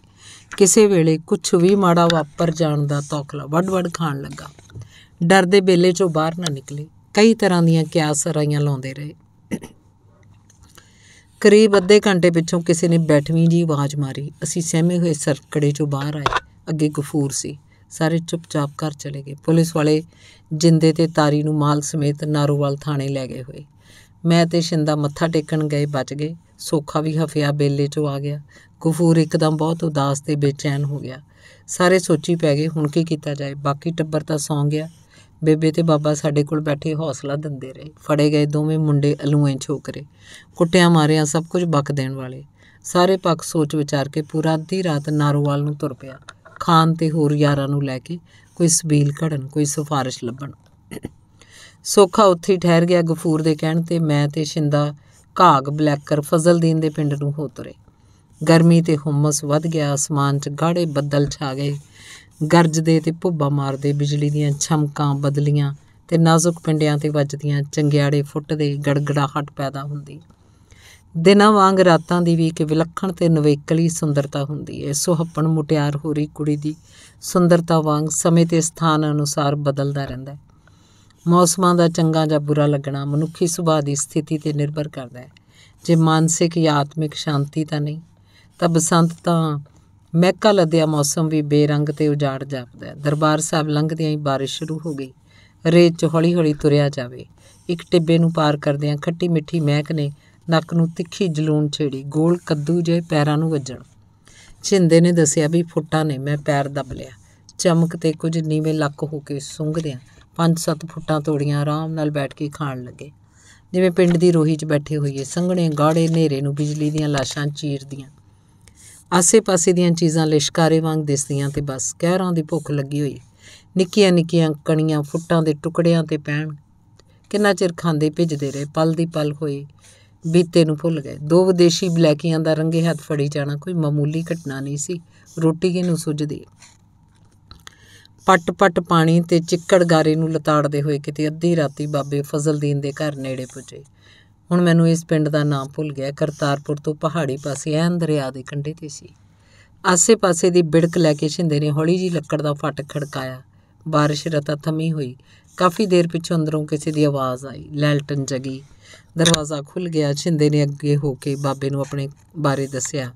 ਕਿਸੇ ਵੇਲੇ ਕੁਝ ਵੀ ਮਾੜਾ ਵਾਪਰ ਜਾਣ ਦਾ ਤੌਕਲਾ ਵੱਡ-ਵੱਡ ਖਾਣ ਲੱਗਾ ਡਰ ਦੇ ਬੇਲੇ ਚੋਂ ਬਾਹਰ ਨਾ ਨਿਕਲੇ ਕਈ ਤਰ੍ਹਾਂ ਦੀਆਂ ਕਿਆਸ ਰਾਈਆਂ ਲਾਉਂਦੇ ਰਹੇ ਕਰੀਬ ਅੱਧੇ ਘੰਟੇ ਪਿੱਛੋਂ ਕਿਸੇ ਨੇ ਬੈਠਵੀਂ ਜੀ ਆਵਾਜ਼ ਮਾਰੀ ਅਸੀਂ ਸਹਿਮੇ ਹੋਏ ਸਰਕੜੇ ਚੋਂ ਬਾਹਰ ਆਏ ਅੱਗੇ ਗਫੂਰ ਸੀ ਸਾਰੇ ਚੁੱਪਚਾਪ ਘਰ ਚਲੇ ਗਏ ਪੁਲਿਸ ਵਾਲੇ ਜਿੰਦੇ ਤੇ ਤਾਰੀ ਨੂੰ ਮਾਲ ਸਮੇਤ ਨਾਰੋਵਾਲ ਥਾਣੇ ਲੈ ਗਏ ਹੋਏ ਮੈਂ ਤੇ ਸ਼ਿੰਦਾ ਮੱਥਾ ਟੇਕਣ ਗਏ ਬਚ ਗਏ ਸੋਖਾ ਵੀ ਹਫਿਆ ਬੇਲੇ ਚੋਂ ਆ ਗਿਆ ਗਫੂਰ ਇੱਕਦਮ ਬਹੁਤ ਉਦਾਸ ਤੇ ਬੇਚੈਨ ਹੋ ਗਿਆ ਸਾਰੇ ਸੋਚੀ ਪੈ ਗਏ ਹੁਣ ਕੀ ਕੀਤਾ ਜਾਏ ਬਾਕੀ ਟੱਬਰ ਤਾਂ ਸੌਂ ਗਿਆ ਬੇਬੇ ਤੇ ਬਾਬਾ ਸਾਡੇ ਕੋਲ ਬੈਠੇ ਹੌਸਲਾ ਦਿੰਦੇ ਰਹੇ ਫੜੇ ਗਏ ਦੋਵੇਂ ਮੁੰਡੇ ਅਲੂਏ ਛੋਕਰੇ ਕੁੱਟਿਆਂ ਮਾਰਿਆਂ ਸਭ ਕੁਝ ਬਕ ਦੇਣ ਵਾਲੇ ਸਾਰੇ ਪੱਖ ਸੋਚ ਵਿਚਾਰ ਕੇ ਪੂਰਾ ਅੱਧੀ ਰਾਤ ਨਾਰੋਵਾਲ ਨੂੰ ਤੁਰ ਪਿਆ ਖਾਨ ਤੇ ਹੋਰ ਯਾਰਾਂ ਨੂੰ ਲੈ ਕੇ ਕੋਈ ਸਬੀਲ ਘੜਨ ਕੋਈ ਸਫਾਰਿਸ਼ ਲੱਭਣ ਸੋਖਾ ਉੱਥੇ ਠਹਿਰ ਗਿਆ ਗਫੂਰ ਦੇ ਕਹਿਣ ਤੇ ਮੈਂ ਤੇ ਸ਼ਿੰਦਾ ਘਾਗ ਬਲੈਕਰ ਫਜ਼ਲਦੀਨ ਦੇ ਪਿੰਡ ਨੂੰ ਹੋ ਗਰਮੀ ਤੇ ਹਮਸ ਵੱਧ ਗਿਆ ਅਸਮਾਨ 'ਚ ਗਾੜੇ ਬੱਦਲ ਛਾ ਗਏ ਗਰਜਦੇ ਤੇ ਭੁੱਬਾ ਮਾਰਦੇ ਬਿਜਲੀ ਦੀਆਂ ਛਮਕਾਂ ਬਦਲੀਆਂ ਤੇ ਨਾਜ਼ੁਕ ਪਿੰਡਿਆਂ ਤੇ ਵੱਜਦੀਆਂ ਚੰਗਿਆੜੇ ਫੁੱਟਦੇ ਗੜਗੜਾਹਟ ਪੈਦਾ ਹੁੰਦੀ ਦਿਨਾਂ ਵਾਂਗ ਰਾਤਾਂ ਦੀ ਵੀ ਇੱਕ ਵਿਲੱਖਣ ਤੇ ਨਵੇਕਲੀ ਸੁੰਦਰਤਾ ਹੁੰਦੀ ਹੈ ਸੁਹੱਪਣ ਮੁਟਿਆਰ ਹੋਰੀ ਕੁੜੀ ਦੀ ਸੁੰਦਰਤਾ ਵਾਂਗ ਸਮੇਂ ਤੇ ਸਥਾਨ ਅਨੁਸਾਰ ਬਦਲਦਾ ਰਹਿੰਦਾ ਹੈ ਮੌਸਮਾਂ ਦਾ ਚੰਗਾ ਜਾਂ ਬੁਰਾ ਲੱਗਣਾ ਮਨੁੱਖੀ ਸੁਭਾਅ ਦੀ ਸਥਿਤੀ ਤੇ ਨਿਰਭਰ ਕਰਦਾ ਹੈ ਜੇ ਮਾਨਸਿਕ ਜਾਂ ਆਤਮਿਕ ਸ਼ਾਂਤੀ ਤਾਂ ਨਹੀਂ ਤਾਂ ਬਸੰਤ ਤਾਂ ਮਹਿਕਾ ਲੱਦਿਆ ਮੌਸਮ ਵੀ ਬੇਰੰਗ ਤੇ ਉਜਾੜ ਜਾਪਦਾ ਦਰਬਾਰ ਸਾਹਿਬ ਲੰਘਦਿਆਂ ਹੀ ਬਾਰਿਸ਼ ਸ਼ੁਰੂ ਹੋ ਗਈ ਰੇਤ 'ਚ ਹੌਲੀ-ਹੌਲੀ ਤੁਰਿਆ ਜਾਵੇ ਇੱਕ ਟਿੱਬੇ ਨੂੰ ਪਾਰ ਕਰਦਿਆਂ ਖੱਟੀ ਮਿੱਠੀ ਮਹਿਕ ਨੇ ਨੱਕ ਨੂੰ ਤਿੱਖੀ ਜਲੂਣ ਛੇੜੀ ਗੋਲ ਕੱਦੂ ਜੇ ਪੈਰਾਂ ਨੂੰ ਵੱਜਣ ਛਿੰਦੇ ਨੇ ਦੱਸਿਆ ਵੀ ਫੁੱਟਾਂ ਨੇ ਮੈਂ ਪੈਰ ਦੱਬ ਲਿਆ ਚਮਕ ਤੇ ਕੁਝ ਨੀਵੇਂ ਲੱਕ ਹੋ ਕੇ ਸੁੰਘਦਿਆਂ ਪੰਜ ਸੱਤ ਫੁੱਟਾਂ ਤੋੜੀਆਂ ਆਰਾਮ ਨਾਲ ਬੈਠ ਕੇ ਖਾਣ ਲੱਗੇ ਜਿਵੇਂ ਪਿੰਡ ਦੀ ਰੋਹੀ 'ਚ ਬੈਠੇ ਹੋਈਏ ਸੰਘਣੇ ਗਾੜੇ ਨੇਰੇ ਨੂੰ ਬਿਜਲੀ ਦੀਆਂ ਲਾਸ਼ਾਂ ਚੀਰਦੀਆਂ ਆਸੇ-ਪਾਸੇ ਦੀਆਂ ਚੀਜ਼ਾਂ ਲਿਸ਼ਕਾਰੇ ਵਾਂਗ ਦਿਸਦੀਆਂ ਤੇ ਬਸ ਕਹਿਰਾਂ ਦੀ ਭੁੱਖ ਲੱਗੀ ਹੋਈ ਨਿੱਕੀਆਂ-ਨਿੱਕੀਆਂ ਕਣੀਆਂ ਫੁੱਟਾਂ ਦੇ ਟੁਕੜਿਆਂ ਤੇ ਪੈਣ ਕਿੰਨਾ ਚਿਰ ਖਾਂਦੇ ਭਿੱਜਦੇ ਰਹੇ ਪਲ ਦੀ ਪਲ ਹੋਈ ਬੀਤੇ ਨੂੰ ਭੁੱਲ ਗਏ ਦੋ ਵਿਦੇਸ਼ੀ ਬਲੈਕੀਆਂ ਦਾ ਰੰਗੇ ਹੱਥ ਫੜੀ ਜਾਣਾ ਕੋਈ ਮਾਮੂਲੀ ਘਟਨਾ ਨਹੀਂ ਸੀ ਰੋਟੀ ਨੂੰ ਸੁੱਜਦੀ ਪਟ-ਪਟ ਪਾਣੀ ਤੇ ਚਿੱਕੜ ਗਾਰੇ ਨੂੰ ਲਤਾੜਦੇ ਹੋਏ ਕਿਤੇ ਅੱਧੀ ਰਾਤੀ ਬਾਬੇ ਫਜ਼ਲਦੀਨ ਦੇ ਘਰ ਨੇੜੇ ਪੁੱਜੇ ਹੁਣ ਮੈਨੂੰ ਇਸ ਪਿੰਡ ਦਾ ਨਾਮ ਭੁੱਲ ਗਿਆ ਕਰਤਾਰਪੁਰ ਤੋਂ ਪਹਾੜੀ ਪਾਸੇ ਐਂ ਦਰਿਆ ਦੇ ਕੰਢੇ ਤੇ ਸੀ ਆਸੇ-ਪਾਸੇ ਦੀ ਬਿੜਕ ਲੈ ਕੇ ਛਿੰਦੇ ਨੇ ਹੌਲੀ ਜੀ ਲੱਕੜ ਦਾ ਫਟ ਖੜਕਾਇਆ ਬਾਰਿਸ਼ ਰਤਾ ਥਮੀ ਹੋਈ ਕਾਫੀ ਦੇਰ ਪਿੱਛੋਂ ਅੰਦਰੋਂ ਕਿਸੇ ਦੀ ਆਵਾਜ਼ ਆਈ ਲੈਲਟਨ ਜਗੀ ਦਰਵਾਜ਼ਾ ਖੁੱਲ ਗਿਆ ਛਿੰਦੇ ਨੇ ਅੱਗੇ ਹੋ ਕੇ ਬਾਬੇ ਨੂੰ ਆਪਣੇ ਬਾਰੇ ਦੱਸਿਆ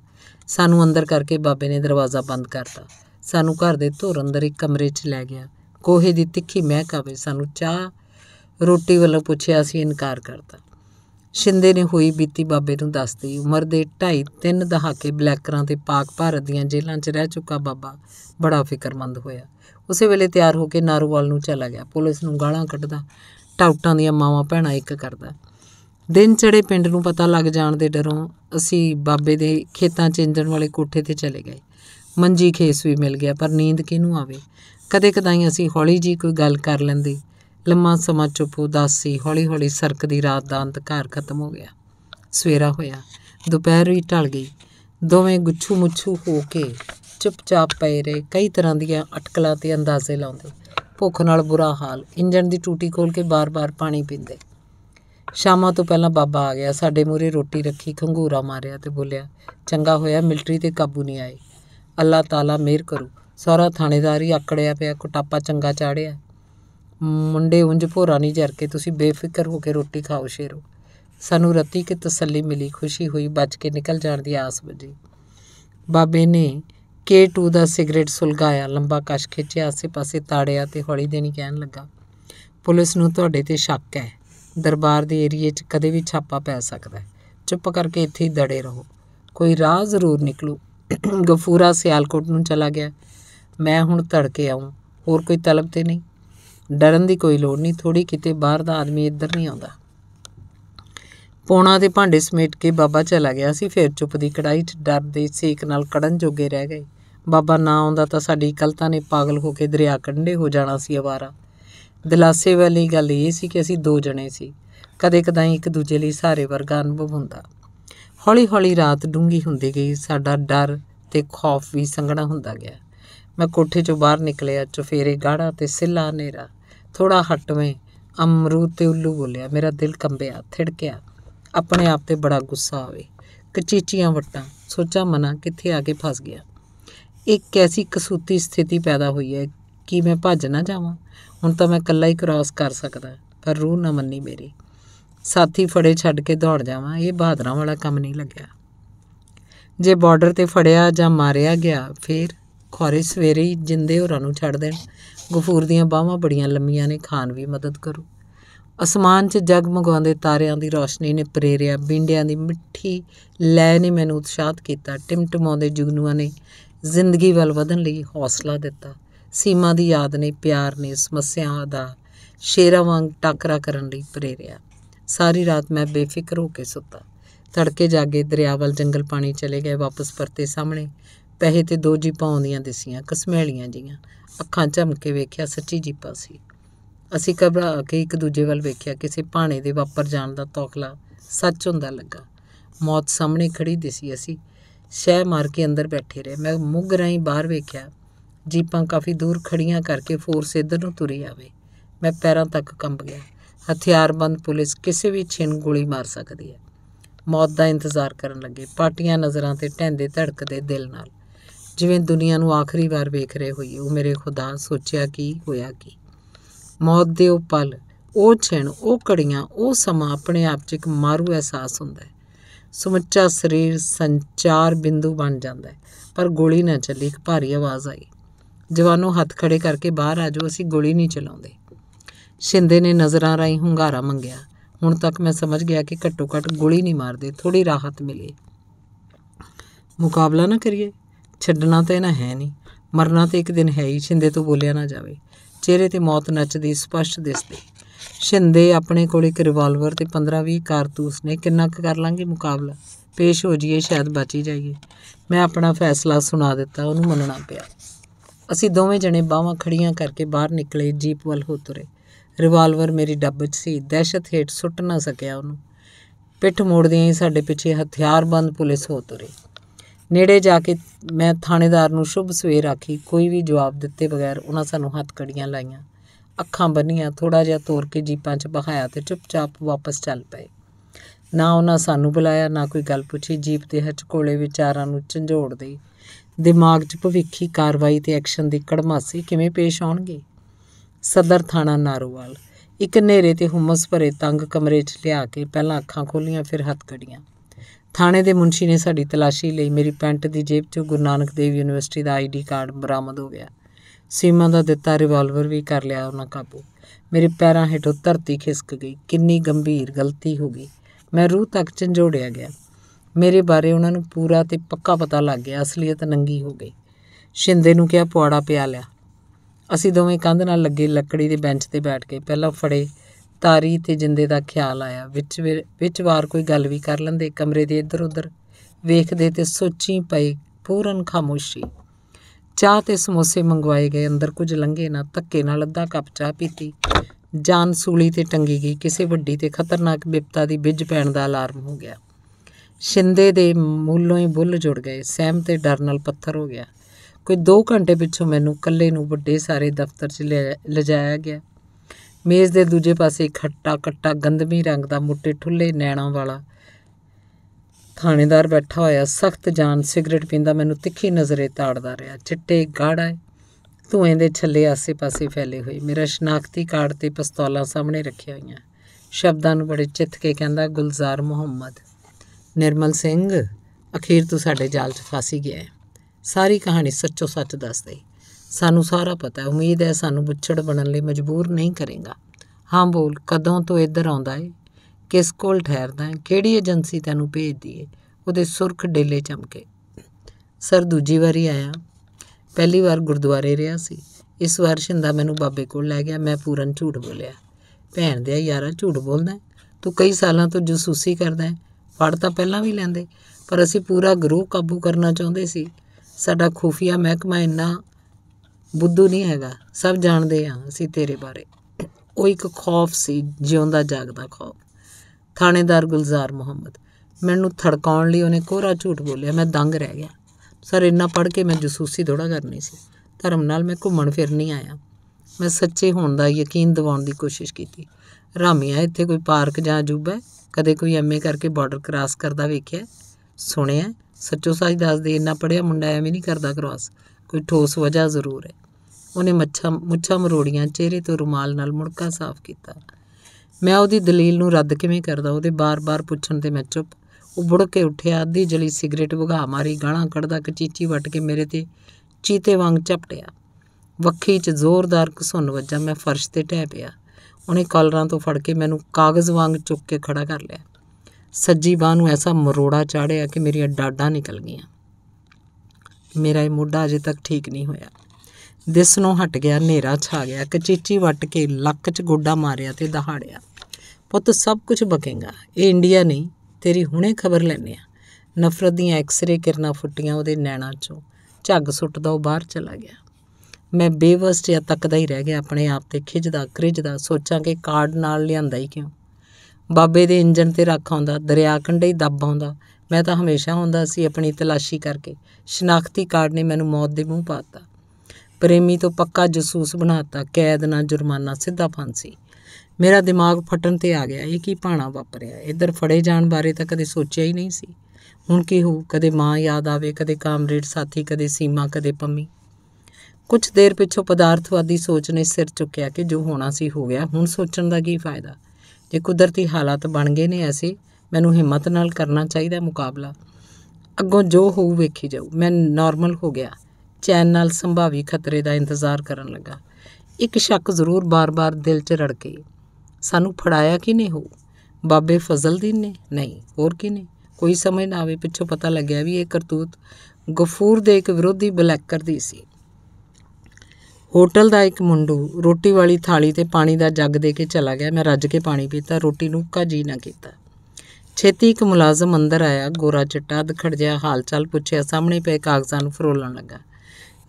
ਸਾਨੂੰ ਅੰਦਰ ਕਰਕੇ ਬਾਬੇ ਨੇ ਦਰਵਾਜ਼ਾ ਬੰਦ ਕਰਤਾ ਸਾਨੂੰ ਘਰ ਦੇ ਧੁਰ ਅੰਦਰ ਇੱਕ ਕਮਰੇ 'ਚ ਲੈ ਗਿਆ ਕੋਹੇ ਦੀ ਤਿੱਖੀ ਮਹਿਕ ਆਵੇ ਸਾਨੂੰ ਚਾਹ ਰੋਟੀ ਵੱਲੋਂ ਪੁੱਛਿਆ ਅਸੀਂ ਇਨਕਾਰ ਕਰਤਾ ਸ਼ਿੰਦੇ ਨੇ ਹੋਈ ਬੀਤੀ ਬਾਬੇ ਨੂੰ ਦੱਸਦੀ ਉਮਰ ਦੇ 2.5 ਤਿੰਨ ਦਹਾਕੇ ਬਲੈਕਰਾਂ ਤੇ ਪਾਕ ਭਾਰਤ ਦੀਆਂ ਜੇਲ੍ਹਾਂ 'ਚ ਰਹਿ ਚੁੱਕਾ ਬਾਬਾ ਬੜਾ ਫਿਕਰਮੰਦ ਹੋਇਆ ਉਸੇ ਵੇਲੇ ਤਿਆਰ ਹੋ ਕੇ ਨਾਰੂਵਾਲ ਨੂੰ ਚਲਾ ਗਿਆ ਪੁਲਿਸ ਨੂੰ ਗਾਲਾਂ ਕੱਢਦਾ ਟਾਊਟਾਂ ਦੀਆਂ ਮਾਵਾਂ ਭੈਣਾਂ ਇੱਕ ਕਰਦਾ ਦਿਨ ਚੜੇ ਪਿੰਡ ਨੂੰ ਪਤਾ ਲੱਗ ਜਾਣ ਦੇ ਡਰੋਂ ਅਸੀਂ ਬਾਬੇ ਦੇ ਖੇਤਾਂ 'ਚ ਇੰਜਣ ਵਾਲੇ ਕੋਠੇ ਤੇ ਚਲੇ ਗਏ ਮੰਜੀ ਖੇਸ ਵੀ ਮਿਲ ਗਿਆ ਪਰ ਨੀਂਦ ਕਿਨੂੰ ਆਵੇ ਕਦੇ ਕਦਾਈ ਅਸੀਂ ਹੌਲੀ ਜੀ ਕੋਈ ਗੱਲ ਕਰ ਲੈਂਦੇ ਲੰਮਾ ਸਮਾਂ ਚੁੱਪ ਉਦਾਸੀ ਹੌਲੀ ਹੌਲੀ ਸਰਕਦੀ ਰਾਤ ਦਾ ਅੰਧਕਾਰ ਖਤਮ ਹੋ ਗਿਆ ਸਵੇਰਾ ਹੋਇਆ ਦੁਪਹਿਰ ਵੀ ਢਲ ਗਈ ਦੋਵੇਂ ਗੁੱਛੂ ਮੁੱਛੂ ਹੋ ਕੇ ਚੁੱਪਚਾਪ ਪਏ ਰਹੇ ਕਈ ਤਰ੍ਹਾਂ ਦੀਆਂ ਅਟਕਲਾਂ ਤੇ ਅੰਦਾਜ਼ੇ ਲਾਉਂਦੇ ਭੁੱਖ ਨਾਲ ਬੁਰਾ ਹਾਲ ਇੰਜਣ ਦੀ ਟੂਟੀ ਖੋਲ ਕੇ ਬਾਰ-ਬਾਰ ਪਾਣੀ ਪੀਂਦੇ ਸ਼ਾਮਾਂ ਤੋਂ ਪਹਿਲਾਂ ਬਾਬਾ ਆ ਗਿਆ ਸਾਡੇ ਮੂਰੇ ਰੋਟੀ ਰੱਖੀ ਖੰਗੂਰਾ ਮਾਰਿਆ ਤੇ ਬੋਲਿਆ ਚੰਗਾ ਹੋਇਆ ਮਿਲਟਰੀ ਤੇ ਕਾਬੂ ਨਹੀਂ ਆਏ ਅੱਲਾਹ ਤਾਲਾ ਮਿਹਰ ਕਰੂ ਸਾਰਾ ਥਾਣੇਦਾਰੀ ਆਕੜਿਆ ਪਿਆ ਕੋਟਾਪਾ ਚੰਗਾ ਚਾੜਿਆ ਮੁੰਡੇ ਉਂਝ ਭੋਰਾ ਨਹੀਂ ਜਰ ਕੇ ਤੁਸੀਂ ਬੇਫਿਕਰ ਹੋ ਕੇ ਰੋਟੀ ਖਾਓ ਸ਼ੇਰੋ ਸਾਨੂੰ ਰਤੀ ਕੇ ਤਸੱਲੀ ਮਿਲੀ ਖੁਸ਼ੀ ਹੋਈ ਬਚ ਕੇ ਨਿਕਲ ਜਾਣ ਦੀ ਆਸ ਬਜੀ ਬਾਬੇ ਨੇ K2 ਦਾ ਸਿਗਰਟ ਸੁਲਗਾਇਆ ਲੰਬਾ ਕਸ਼ ਖਿੱਚਿਆ ਆਸੇ-ਪਾਸੇ ਤਾੜਿਆ ਤੇ ਹੌਲੀ ਦੇਣੀ ਕਹਿਣ ਲੱਗਾ ਪੁਲਿਸ ਨੂੰ ਤੁਹਾਡੇ ਤੇ ਸ਼ੱਕ ਹੈ ਦਰਬਾਰ ਦੇ ਏਰੀਏ 'ਚ ਕਦੇ ਵੀ ਛਾਪਾ ਪੈ ਸਕਦਾ ਹੈ ਚੁੱਪ ਕਰਕੇ ਇੱਥੇ ਹੀ ਡੜੇ ਰਹੋ ਕੋਈ ਰਾਹ ਜ਼ਰੂਰ ਨਿਕਲੂ ਗਫੂਰਾ ਸਿਆਲਕੋਟ ਨੂੰ ਚਲਾ ਗਿਆ ਮੈਂ ਹੁਣ ਕੇ ਆਉਂ ਹੋਰ ਕੋਈ ਤਲਬ ਤੇ ਨਹੀਂ ਡਰਨ ਦੀ ਕੋਈ ਲੋੜ ਨਹੀਂ ਥੋੜੀ ਕਿਤੇ ਬਾਹਰ ਦਾ ਆਦਮੀ ਇੱਧਰ ਨਹੀਂ ਆਉਂਦਾ ਪੋਣਾ ਦੇ ਭਾਂਡੇ ਸਮੇਟ ਕੇ ਬਾਬਾ ਚਲਾ ਗਿਆ ਸੀ ਫਿਰ ਚੁੱਪ ਦੀ ਕੜਾਈ 'ਚ ਡਰ ਦੇ ਸੇਕ ਨਾਲ ਕੜਨ ਜੋਗੇ ਰਹਿ ਗਏ ਬਾਬਾ ਨਾ ਆਉਂਦਾ ਤਾਂ ਸਾਡੀ ਕਲਤਾ ਨੇ ਪਾਗਲ ਹੋ ਕੇ ਦਰਿਆ ਕੰਢੇ ਹੋ ਜਾਣਾ ਸੀ ਅਵਾਰਾ ਦਿਲਾਸੇ ਵਾਲੀ ਗੱਲ ਇਹ ਸੀ ਕਿ ਅਸੀਂ ਦੋ ਜਣੇ ਸੀ ਕਦੇ ਕਦਾਈ ਇੱਕ ਦੂਜੇ ਲਈ ਸਾਰੇ ਵਰਗਾ ਅਨੁਭਵ ਹੁੰਦਾ ਹੌਲੀ-ਹੌਲੀ ਰਾਤ ਡੂੰਗੀ ਹੁੰਦੀ ਗਈ ਸਾਡਾ ਡਰ ਤੇ ਖੌਫ ਵੀ ਸੰਘਣਾ ਹੁੰਦਾ ਗਿਆ ਮੈਂ ਕੋਠੇ 'ਚੋਂ ਬਾਹਰ ਨਿਕਲਿਆ ਚਫੇਰੇ ਗਾੜਾ ਤੇ ਸਿੱਲਾ ਹਨੇਰਾ ਥੋੜਾ ਹਟਵੇਂ ਅਮਰੂਦ ਤੇ ਉੱਲੂ ਬੋਲਿਆ ਮੇਰਾ ਦਿਲ ਕੰਬਿਆ ਥਿੜਕਿਆ ਆਪਣੇ ਆਪ ਤੇ ਬੜਾ ਗੁੱਸਾ ਆਵੇ ਕਚੀਚੀਆਂ ਵਟਾਂ ਸੋਚਾ ਮਨਾ ਕਿੱਥੇ ਆ ਕੇ ਫਸ ਗਿਆ ਇੱਕ ਐਸੀ ਕਸੂਤੀ ਸਥਿਤੀ ਪੈਦਾ ਹੋਈ ਹੈ ਕਿ ਮੈਂ ਭੱਜ ਨਾ ਜਾਵਾਂ ਹੁਣ ਤਾਂ ਮੈਂ ਇਕੱਲਾ ਹੀ ਕ੍ਰਾਸ ਕਰ ਸਕਦਾ ਪਰ ਰੂਹ ਨਾ ਮੰਨੀ ਮੇਰੀ ਸਾਥੀ ਫੜੇ ਛੱਡ ਕੇ ਦੌੜ ਜਾਵਾਂ ਇਹ ਬਹਾਦਰਾਂ ਵਾਲਾ ਕੰਮ ਨਹੀਂ ਲੱਗਿਆ ਜੇ ਬਾਰਡਰ ਤੇ ਫੜਿਆ ਜਾਂ ਮਾਰਿਆ ਗਿਆ ਫੇਰ ਖੌਰੇ ਸਵੇਰੇ ਹੀ ਜਿੰਦੇ ਹੋਰਾਂ ਨੂੰ ਛੱਡ ਦੇਣ ਗਫੂਰ ਦੀਆਂ ਬਾਹਾਂ ਬੜੀਆਂ ਲੰਮੀਆਂ ਨੇ ਖਾਨ ਵੀ ਮਦਦ ਕਰੋ ਅਸਮਾਨ 'ਚ ਜਗਮਗਾਉਂਦੇ ਤਾਰਿਆਂ ਦੀ ਰੌਸ਼ਨੀ ਨੇ ਪ੍ਰੇਰਿਆ ਬਿੰਡਿਆਂ ਦੀ ਮਿੱਠੀ ਲੈ ਨੇ ਮੈਨੂੰ ਉਤਸ਼ਾਹਤ ਕੀਤਾ ਟਿਮਟਮਾਉਂਦੇ ਜੁਗਨੂਆਂ ਨੇ ਜ਼ਿੰਦਗੀ ਵੱਲ ਵਧਣ ਲਈ ਹੌਸਲਾ ਦਿੱਤਾ ਸੀਮਾ ਦੀ ਯਾਦ ਨੇ ਪਿਆਰ ਨੇ ਸਮੱਸਿਆਵਾਂ ਦਾ ਸ਼ੇਰਾਂ ਵਾਂਗ ਟਕਰਾ ਕਰਨ ਲਈ ਪ੍ਰੇਰਿਆ ਸਾਰੀ ਰਾਤ ਮੈਂ ਬੇਫਿਕਰ ਹੋ ਕੇ ਸੁੱਤਾ ਤੜਕੇ ਜਾਗੇ ਦਰਿਆਵਲ ਜੰਗਲ ਪਾਣੀ ਚਲੇ ਗਏ ਵਾਪਸ ਪਰਤੇ ਸਾਹਮਣੇ ਪਹਿਰੇ ਤੇ ਦੋ ਜੀ ਪਾਉਂਦੀਆਂ ਦਿਸੀਆਂ ਕਸਮੈਲੀਆਂ ਜੀਆਂ ਅੱਖਾਂ ਝਮਕ ਕੇ ਵੇਖਿਆ ਸੱਚੀ ਜੀਪਾ ਸੀ ਅਸੀਂ ਘਬਰਾ ਕੇ ਇੱਕ ਦੂਜੇ ਵੱਲ ਵੇਖਿਆ ਕਿਸੇ ਭਾਣੇ ਦੇ ਵਾਪਰ ਜਾਣ ਦਾ ਤੌਖਲਾ ਸੱਚ ਹੁੰਦਾ ਲੱਗਾ ਮੌਤ ਸਾਹਮਣੇ ਖੜੀ ਦਿਸੀ ਅਸੀਂ ਸਹਿ ਮਾਰ ਕੇ ਅੰਦਰ ਬੈਠੇ ਰਹੇ ਮੈਂ ਮੁੱਗ ਰਾਈ ਬਾਹਰ ਵੇਖਿਆ ਜੀਪਾਂ ਕਾਫੀ ਦੂਰ ਖੜੀਆਂ ਕਰਕੇ ਫੋਰਸ ਇਧਰ ਨੂੰ ਤੁਰੀ ਆਵੇ ਮੈਂ ਪੈਰਾਂ ਤੱਕ ਕੰਬ ਗਿਆ ਹਥਿਆਰਬੰਦ ਪੁਲਿਸ ਕਿਸੇ ਵੀ ਛਿਨ ਗੋਲੀ ਮਾਰ ਸਕਦੀ ਹੈ ਮੌਤ ਦਾ ਇੰਤਜ਼ਾਰ ਕਰਨ ਲੱਗੇ ਪਾਟੀਆਂ ਨਜ਼ਰਾਂ ਤੇ ਟੈਂਦੇ ਧੜਕਦੇ ਦਿਲ ਨਾਲ ਜਿਵੇਂ ਦੁਨੀਆ ਨੂੰ ਆਖਰੀ ਵਾਰ ਵੇਖ ਰਹੇ ਹੋਈ ਉਹ ਮੇਰੇ ਖੁਦਾ ਸੋਚਿਆ ਕੀ ਹੋਇਆ ਕੀ ਮੌਤ ਦੇ ਉਹ ਪਲ ਉਹ ਛਿਣ ਉਹ ਕੜੀਆਂ ਉਹ ਸਮਾਂ ਆਪਣੇ ਆਪ 'ਚ ਇੱਕ ਮਾਰੂ ਅਹਿਸਾਸ ਹੁੰਦਾ ਹੈ ਸਮੁੱਚਾ ਸਰੀਰ ਸੰਚਾਰ ਬਿੰਦੂ ਬਣ ਜਾਂਦਾ ਪਰ ਗੋਲੀ ਨਾ ਚੱਲੀ ਇੱਕ ਭਾਰੀ ਆਵਾਜ਼ ਆਈ ਜਵਾਨੋ ਹੱਥ ਖੜੇ ਕਰਕੇ ਬਾਹਰ ਆ ਜਾਓ ਅਸੀਂ ਗੋਲੀ ਨਹੀਂ ਚਲਾਉਂਦੇ ਸ਼ਿੰਦੇ ਨੇ ਨਜ਼ਰਾਂ ਰਾਈ ਹੁੰਗਾਰਾ ਮੰਗਿਆ ਹੁਣ ਤੱਕ ਮੈਂ ਸਮਝ ਗਿਆ ਕਿ ਘੱਟੋ ਘੱਟ ਗੋਲੀ ਨਹੀਂ ਮਾਰਦੇ ਥੋੜੀ ਰਾਹਤ ਮਿਲੇ ਮੁਕਾਬਲਾ ਨਾ ਕਰੀਏ ਛੱਡਣਾ ਤਾਂ ਇਹਨਾਂ ਹੈ ਨਹੀਂ ਮਰਨਾ ਤਾਂ ਇੱਕ ਦਿਨ ਹੈ ਹੀ ਸ਼ਿੰਦੇ ਤੋਂ ਬੋਲਿਆ ਨਾ ਜਾਵੇ ਚਿਹਰੇ ਤੇ ਮੌਤ ਨੱਚਦੀ ਸਪਸ਼ਟ ਦਿਸਦੀ ਸ਼ਿੰਦੇ ਆਪਣੇ ਕੋਲ ਇੱਕ ਰਿਵਾਲਵਰ ਤੇ 15-20 ਕਾਰਤੂਸ ਨੇ ਕਿੰਨਾ ਕੁ ਕਰ ਲਾਂਗੇ ਮੁਕਾਬਲਾ ਪੇਸ਼ ਹੋ ਜਾਈਏ ਸ਼ਾਇਦ ਬਚੀ ਜਾਈਏ ਮੈਂ ਆਪਣਾ ਫੈਸਲਾ ਸੁਣਾ ਦਿੱਤਾ ਉਹਨੂੰ ਮੰਨਣਾ ਪਿਆ ਅਸੀਂ ਦੋਵੇਂ ਜਣੇ ਬਾਹਾਂ ਖੜੀਆਂ ਕਰਕੇ ਬਾਹਰ ਨਿਕਲੇ ਜੀਪ ਵੱਲ ਹੋ ਤੁਰੇ ਰਿਵਾਲਵਰ ਮੇਰੀ ਡੱਬ 'ਚ ਸੀ ਦਹਿਸ਼ਤ ਹੇਠ ਸੁੱਟ ਨਾ ਸਕਿਆ ਉਹਨੂੰ ਪਿੱਠ ਮੋੜਦਿਆਂ ਹੀ ਸਾਡੇ ਪਿੱਛੇ ਹਥਿਆਰਬੰਦ ਪੁਲਿਸ ਹੋ ਤੁਰੇ ਨੇੜੇ ਜਾ ਕੇ ਮੈਂ ਥਾਣੇਦਾਰ ਨੂੰ ਸ਼ੁਭ ਸਵੇਰ ਆਖੀ ਕੋਈ ਵੀ ਜਵਾਬ ਦਿੱਤੇ ਬਗੈਰ ਉਹਨਾਂ ਸਾਨੂੰ ਹੱਥਕੜੀਆਂ ਲਾਈਆਂ ਅੱਖਾਂ ਬੰਨੀਆਂ ਥੋੜਾ ਜਿਹਾ ਤੋਰ ਕੇ ਜੀਪਾਂ 'ਚ ਬਹਾਇਆ ਤੇ ਚੁੱਪਚਾਪ ਵਾਪਸ ਚੱਲ ਪਏ ਨਾ ਉਹਨਾਂ ਸਾਨੂੰ ਬੁਲਾਇਆ ਨਾ ਕੋਈ ਗੱਲ ਪੁੱਛੀ ਜੀਪ ਦੇ ਕੋਲੇ ਵਿਚਾਰਾਂ ਨੂੰ ਝੰਡੋੜ ਦੇ ਦਿਮਾਗ 'ਚ ਭਵਿੱਖੀ ਕਾਰਵਾਈ ਤੇ ਐਕਸ਼ਨ ਦੀ ਕੜਮਾਸੀ ਕਿਵੇਂ ਪੇਸ਼ ਆਉਣਗੇ ਸਦਰ ਥਾਣਾ ਨਾਰੋਵਾਲ ਇੱਕ ਨੇਰੇ ਤੇ ਹੁਮਸ ਭਰੇ ਤੰਗ ਕਮਰੇ 'ਚ ਲਿਆ ਕੇ ਪਹਿਲਾਂ ਅੱਖਾਂ ਖੋਲੀਆਂ ਫਿਰ ਹੱਥ ਕੜੀਆਂ ਥਾਣੇ ਦੇ ਮੁਨਸ਼ੀ ਨੇ ਸਾਡੀ ਤਲਾਸ਼ੀ ਲਈ ਮੇਰੀ ਪੈਂਟ ਦੀ ਜੇਬ 'ਚੋਂ ਗੁਰੂ ਨਾਨਕ ਦੇਵ ਯੂਨੀਵਰਸਿਟੀ ਦਾ ਆਈਡੀ ਕਾਰਡ ਬਰਾਮਦ ਹੋ ਗਿਆ ਸੀਮਾ ਦਾ ਦਿੱਤਾ ਰਿਵਾਲਵਰ ਵੀ ਕਰ ਲਿਆ ਉਹਨਾਂ ਕਾਬੂ ਮੇਰੇ ਪੈਰਾਂ ਹੇਠੋਂ ਧਰਤੀ ਖਿਸਕ ਗਈ ਕਿੰਨੀ ਗੰਭੀਰ ਗਲਤੀ ਹੋ ਗਈ ਮੈਂ ਰੂਹ ਤੱਕ ਝੰਜੋੜਿਆ ਗਿਆ ਮੇਰੇ ਬਾਰੇ ਉਹਨਾਂ ਨੂੰ ਪੂਰਾ ਤੇ ਪੱਕਾ ਪਤਾ ਲੱਗ ਗਿਆ ਅਸਲੀਅਤ ਨੰਗੀ ਹੋ ਗਈ ਸ਼ਿੰਦੇ ਨੂੰ ਕਿਹਾ ਪੁਆੜਾ ਪਿਆ ਲਿਆ ਅਸੀਂ ਦੋਵੇਂ ਕੰਧ ਨਾਲ ਲੱਗੇ ਲੱਕੜੀ ਦੇ ਬੈਂਚ ਤੇ ਬੈਠ ਕੇ ਪਹਿਲਾਂ ਫੜੇ ਤਾਰੀ ਤੇ ਜਿੰਦੇ ਦਾ ਖਿਆਲ ਆਇਆ ਵਿੱਚ ਵਿੱਚ ਵਾਰ ਕੋਈ ਗੱਲ ਵੀ ਕਰ ਲੈਂਦੇ ਕਮਰੇ ਦੇ ਇੱਧਰ ਉੱਧਰ ਵੇਖਦੇ ਤੇ ਸੋਚੀ ਪਈ ਪੂਰਨ ਖਾਮੋਸ਼ੀ ਚਾਹ ਤੇ ਸਮੋਸੇ ਮੰਗਵਾਏ ਗਏ ਅੰਦਰ ਕੁਝ ਲੰਘੇ ਨਾ ਧੱਕੇ ਨਾਲ ਅੱਧਾ ਕੱਪ ਚਾਹ ਪੀਤੀ ਜਾਨ ਸੂਲੀ ਤੇ ਟੰਗੀ ਗਈ ਕਿਸੇ ਵੱਡੀ ਤੇ ਖਤਰਨਾਕ ਵਿਪਤਾ ਦੀ ਵਿੱਜ ਪੈਣ ਦਾ ਅਲਾਰਮ ਹੋ ਗਿਆ ਸ਼ਿੰਦੇ ਦੇ ਮੂਲੋਂ ਹੀ ਬੁੱਲ ਜੁੜ ਗਏ ਸਹਿਮ ਤੇ ਡਰ ਨਾਲ ਪੱਥਰ ਹੋ ਗਿਆ ਕੋਈ 2 ਘੰਟੇ ਪਿੱਛੋਂ ਮੈਨੂੰ ਇਕੱਲੇ ਨੂੰ ਵੱਡੇ ਸਾਰੇ ਦਫ਼ਤਰ 'ਚ ਲਿਜਾਇਆ ਗਿਆ ਮੇਜ਼ ਦੇ ਦੂਜੇ ਪਾਸੇ ਖੱਟਾ ਕੱਟਾ ਗੰਦਮੀ ਰੰਗ ਦਾ ਮੁੱਟੇ ਠੁੱਲੇ ਨੈਣਾਂ ਵਾਲਾ ਥਾਣੇਦਾਰ ਬੈਠਾ ਹੋਇਆ ਸਖਤ ਜਾਨ ਸਿਗਰਟ ਪੀਂਦਾ ਮੈਨੂੰ ਤਿੱਖੀ ਨਜ਼ਰੇ ਤਾੜਦਾ ਰਿਹਾ ਚਿੱਟੇ ਗਾੜਾ ਧੂਏ ਦੇ ਛੱਲੇ ਆਸੇ-ਪਾਸੇ ਫੈਲੇ ਹੋਏ ਮੇਰਾ ਸ਼ਨਾਖਤੀ ਕਾਰਡ ਤੇ ਪਿਸਤੌਲਾਂ ਸਾਹਮਣੇ ਰੱਖਿਆ ਹੋਈਆਂ ਸ਼ਬਦਾਂ ਨੂੰ ਬੜੇ ਚਿੱਤ ਕੇ ਕਹਿੰਦਾ ਗੁਲਜ਼ਾਰ ਮੁਹੰਮਦ ਨਿਰਮਲ ਸਿੰਘ ਅਖੀਰ ਤੂੰ ਸਾਡੇ ਜਾਲ 'ਚ ਫਾਸੀ ਗਿਆ ਹੈ ਸਾਰੀ ਕਹਾਣੀ ਸੱਚੋ ਸੱਚ ਦੱਸ ਦੇ ਸਾਨੂੰ ਸਾਰਾ ਪਤਾ ਹੈ ਉਮੀਦ ਹੈ ਸਾਨੂੰ ਬੁੱਛੜ ਬਣਨ ਲਈ ਮਜਬੂਰ ਨਹੀਂ ਕਰੇਗਾ ਹਾਂ ਬੋਲ ਕਦੋਂ ਤੋਂ ਇੱਧਰ ਆਉਂਦਾ ਹੈ ਕਿਸ ਕੋਲ ਠਹਿਰਦਾ ਹੈ ਕਿਹੜੀ ਏਜੰਸੀ ਤੈਨੂੰ ਭੇਜਦੀ ਏ ਉਹਦੇ ਸੁਰਖ ਡੇਲੇ ਚਮਕੇ ਸਰ ਦੂਜੀ ਵਾਰੀ ਆਇਆ ਪਹਿਲੀ ਵਾਰ ਗੁਰਦੁਆਰੇ ਰਿਹਾ ਸੀ ਇਸ ਵਾਰ ਸ਼ਿੰਦਾ ਮੈਨੂੰ ਬਾਬੇ ਕੋਲ ਲੈ ਗਿਆ ਮੈਂ ਪੂਰਨ ਝੂਠ ਬੋਲਿਆ ਭੈਣ ਦੇ ਯਾਰਾ ਝੂਠ ਬੋਲਦਾ ਤੂੰ ਕਈ ਸਾਲਾਂ ਤੋਂ ਜਸੂਸੀ ਕਰਦਾ ਹੈ ਫੜ ਤਾਂ ਪਹਿਲਾਂ ਵੀ ਲੈਂਦੇ ਪਰ ਅਸੀਂ ਪੂਰਾ ਗਰੂਹ ਕਾਬੂ ਕਰਨਾ ਚਾਹੁੰਦੇ ਸੀ ਸਾਡਾ ਖੂਫੀਆ ਮਹਿਕਮਾ ਇੰਨਾ ਬੁੱਧੂ ਨਹੀਂ ਹੈਗਾ ਸਭ ਜਾਣਦੇ ਆ ਅਸੀਂ ਤੇਰੇ ਬਾਰੇ ਉਹ ਇੱਕ ਖੌਫ ਸੀ ਜਿਉਂਦਾ ਜਾਗਦਾ ਖੌਫ ਥਾਣੇਦਾਰ ਗੁਲਜ਼ਾਰ ਮੁਹੰਮਦ ਮੈਨੂੰ ਥੜਕਾਉਣ ਲਈ ਉਹਨੇ ਕੋਹਰਾ ਝੂਠ ਬੋਲਿਆ ਮੈਂ ਦੰਗ ਰਹਿ ਗਿਆ ਸਰ ਇੰਨਾ ਪੜ ਕੇ ਮੈਂ ਜਸੂਸੀ ਥੋੜਾ ਕਰਨੀ ਸੀ ਧਰਮ ਨਾਲ ਮੈਂ ਘੁੰਮਣ ਫਿਰ ਨਹੀਂ ਆਇਆ ਮੈਂ ਸੱਚੇ ਹੋਣ ਦਾ ਯਕੀਨ ਦਿਵਾਉਣ ਦੀ ਕੋਸ਼ਿਸ਼ ਕੀਤੀ ਰਾਮੀਆ ਇੱਥੇ ਕੋਈ ਪਾਰਕ ਜਾਂ ਅਜੂਬਾ ਕਦੇ ਕੋਈ ਐਮਏ ਕਰਕੇ ਬਾਰਡਰ ਕ੍ਰਾਸ ਕਰਦਾ ਵੇਖਿਆ ਸੁਣਿਆ ਸੱਚੋ ਸੱਚ ਦੱਸ ਦੇ ਇੰਨਾ ਪੜਿਆ ਮੁੰਡਾ ਐਵੇਂ ਨਹੀਂ ਕਰਦਾ ਕ੍ਰਾਸ ਕੋਈ ਠੋਸ ਵਜ੍ਹਾ ਜ਼ਰੂਰ ਹੈ ਉਹਨੇ ਮੱਛਾ ਮੁੱਛਾ ਮਰੋੜੀਆਂ ਚਿਹਰੇ ਤੋਂ ਰੁਮਾਲ ਨਾਲ ਮੁੜਕਾ ਸਾਫ਼ ਕੀਤਾ ਮੈਂ ਉਹਦੀ ਦਲੀਲ ਨੂੰ ਰੱਦ ਕਿਵੇਂ ਕਰਦਾ ਉਹਦੇ ਬਾਰ-ਬਾਰ ਪੁੱਛਣ ਤੇ ਮੈਂ ਚੁੱਪ ਉਹ ਬੁੜ ਕੇ ਉੱਠਿਆ ਅੱਧੀ ਜਲੀ ਸਿਗਰਟ ਵਗਾ ਮਾਰੀ ਗਾਲਾਂ ਕੱਢਦਾ ਕਚੀਚੀ ਵੱਟ ਕੇ ਮੇਰੇ ਤੇ ਚੀਤੇ ਵਾਂਗ ਝਪਟਿਆ ਵੱਖੀ 'ਚ ਜ਼ੋਰਦਾਰ ਘਸੁੰਨ ਵੱਜਾ ਮੈਂ ਫਰਸ਼ ਤੇ ਟਹਿ ਪਿਆ ਉਹਨੇ ਕਾਲਰਾਂ ਤੋਂ ਫੜ ਕੇ ਮੈਨੂੰ ਕਾਗਜ਼ ਵਾਂਗ ਚੁੱਕ ਕੇ ਖੜਾ ਕਰ ਲਿਆ ਸੱਜੀ ਬਾਹ ਨੂੰ ਐਸਾ ਮਰੋੜਾ ਚਾੜਿਆ ਕਿ ਮੇਰੀਆਂ ਡਾਡਾ ਨਿਕਲ ਗਈਆਂ ਮੇਰਾ ਇਹ ਮੋਢਾ ਅਜੇ ਤੱਕ ਠੀਕ ਨਹੀਂ ਹੋਇਆ ਦਿਸ ਨੂੰ ਹਟ ਗਿਆ ਹਨੇਰਾ ਛਾ ਗਿਆ ਕਚੀਚੀ ਵੱਟ ਕੇ ਲੱਕ 'ਚ ਗੋਡਾ ਮਾਰਿਆ ਤੇ ਦਹਾੜਿਆ ਪੁੱਤ ਸਭ ਕੁਝ ਬਕੇਗਾ ਇਹ ਇੰਡੀਆ ਨਹੀਂ ਤੇਰੀ ਹੁਣੇ ਖਬਰ ਲੈਣੇ ਆ ਨਫ਼ਰਤ ਦੀਆਂ ਐਕਸ-ਰੇ ਕਿਰਨਾਂ ਫੁੱਟੀਆਂ ਉਹਦੇ ਨੈਣਾਂ 'ਚੋਂ ਝੱਗ ਸੁੱਟਦਾ ਉਹ ਬਾਹਰ ਚਲਾ ਗਿਆ ਮੈਂ ਬੇਵਸ ਜਿਹਾ ਤੱਕਦਾ ਹੀ ਰਹਿ ਗਿਆ ਆਪਣੇ ਆਪ ਤੇ ਖਿਜਦਾ ਕ੍ਰਿਜਦਾ ਸੋਚਾਂ ਕਿ ਕਾਰਡ ਨਾਲ ਲਿਆਂਦਾ ਹੀ ਕਿਉਂ ਬਾਬੇ ਦੇ ਇੰਜਨ ਤੇ ਰੱਖ ਆਉਂਦਾ ਦਰਿਆ ਕੰਢੇ ਹੀ ਦੱਬ ਆਉਂਦਾ ਮੈਂ ਤਾਂ ਹਮੇਸ਼ਾ ਹੁੰਦਾ ਸੀ ਆਪਣੀ ਤਲਾਸ਼ੀ ਕਰਕੇ ਸ਼ਨਾਖਤੀ ਕਾਰਡ ਨੇ ਮੈਨੂੰ ਮੌਤ ਦੇ ਮੂੰਹ ਪਾਤਾ ਪ੍ਰੇਮੀ ਤੋਂ ਪੱਕਾ ਜਸੂਸ ਬਣਾਤਾ ਕੈਦ ਨਾ ਜੁਰਮਾਨਾ ਸਿੱਧਾ ਫਾਂਸੀ ਮੇਰਾ ਦਿਮਾਗ ਫਟਣ ਤੇ ਆ ਗਿਆ ਇਹ ਕੀ ਪਾਣਾ ਵਾਪਰਿਆ ਇੱਧਰ ਫੜੇ ਜਾਣ ਬਾਰੇ ਤਾਂ ਕਦੇ ਸੋਚਿਆ ਹੀ ਨਹੀਂ ਸੀ ਹੁਣ ਕੀ ਹੋਊ ਕਦੇ ਮਾਂ ਯਾਦ ਆਵੇ ਕਦੇ ਕਾਮਰੇਡ ਸਾਥੀ ਕਦੇ ਸੀਮਾ ਕਦੇ ਪੰਮੀ ਕੁਝ ਦੇਰ ਪਿੱਛੋਂ ਪਦਾਰਥਵਾਦੀ ਸੋਚ ਨੇ ਸਿਰ ਚੁੱਕਿਆ ਕਿ ਜੋ ਹੋਣਾ ਸੀ ਹੋ ਗਿਆ ਹੁਣ ਸੋਚਣ ਦਾ ਕੀ ਫਾਇਦਾ ਜੇ ਕੁਦਰਤੀ ਹਾਲਾਤ ਬਣ ਗਏ ਨੇ ਐਸੇ ਮੈਨੂੰ ਹਿੰਮਤ ਨਾਲ ਕਰਨਾ ਚਾਹੀਦਾ ਮੁਕਾਬਲਾ ਅੱਗੋਂ ਜੋ ਹੋਊ ਵੇਖੀ ਜਾਊ ਮੈਂ ਨਾਰਮਲ ਹੋ ਗਿਆ ਚੈਨ ਨਾਲ ਸੰਭਾਵੀ ਖਤਰੇ ਦਾ ਇੰਤਜ਼ਾਰ ਕਰਨ ਲੱਗਾ ਇੱਕ ਸ਼ੱਕ ਜ਼ਰੂਰ ਬਾਰ-ਬਾਰ ਦਿਲ 'ਚ ਰੜਕੇ ਸਾਨੂੰ ਫੜਾਇਆ ਕਿਨੇ ਹੋ ਬਾਬੇ ਫਜ਼ਲਦੀਨ ਨੇ ਨਹੀਂ ਹੋਰ ਕਿਨੇ ਕੋਈ ਸਮਝ ਨਾ ਆਵੇ ਪਿੱਛੋਂ ਪਤਾ ਲੱਗਿਆ ਵੀ ਇਹ ਕਰਤੂਤ ਗਫੂਰ ਦੇ ਇੱਕ ਵਿਰੋਧੀ ਬਲੈਕਰ ਦੀ ਸੀ ਹੋਟਲ ਦਾ ਇੱਕ ਮੁੰਡੂ ਰੋਟੀ ਵਾਲੀ ਥਾਲੀ ਤੇ ਪਾਣੀ ਦਾ ਜੱਗ ਦੇ ਕੇ ਚਲਾ ਗਿਆ ਮੈਂ ਰੱਜ ਕੇ ਪਾਣੀ ਪੀਤਾ ਰੋਟੀ ਨੂੰ ਕਾ ਜੀ ਨਾ ਕੀਤਾ ਛੇਤੀ ਇੱਕ ਮੁਲਾਜ਼ਮ ਅੰਦਰ ਆਇਆ ਗੋਰਾ ਚਿੱਟਾ ਦਖੜ ਜਿਹਾ ਚਾਲ ਪੁੱਛਿਆ ਸਾਹਮਣੇ ਪਏ ਕਾਗਜ਼ਾਂ ਨੂੰ ਫਰੋਲਣ ਲੱਗਾ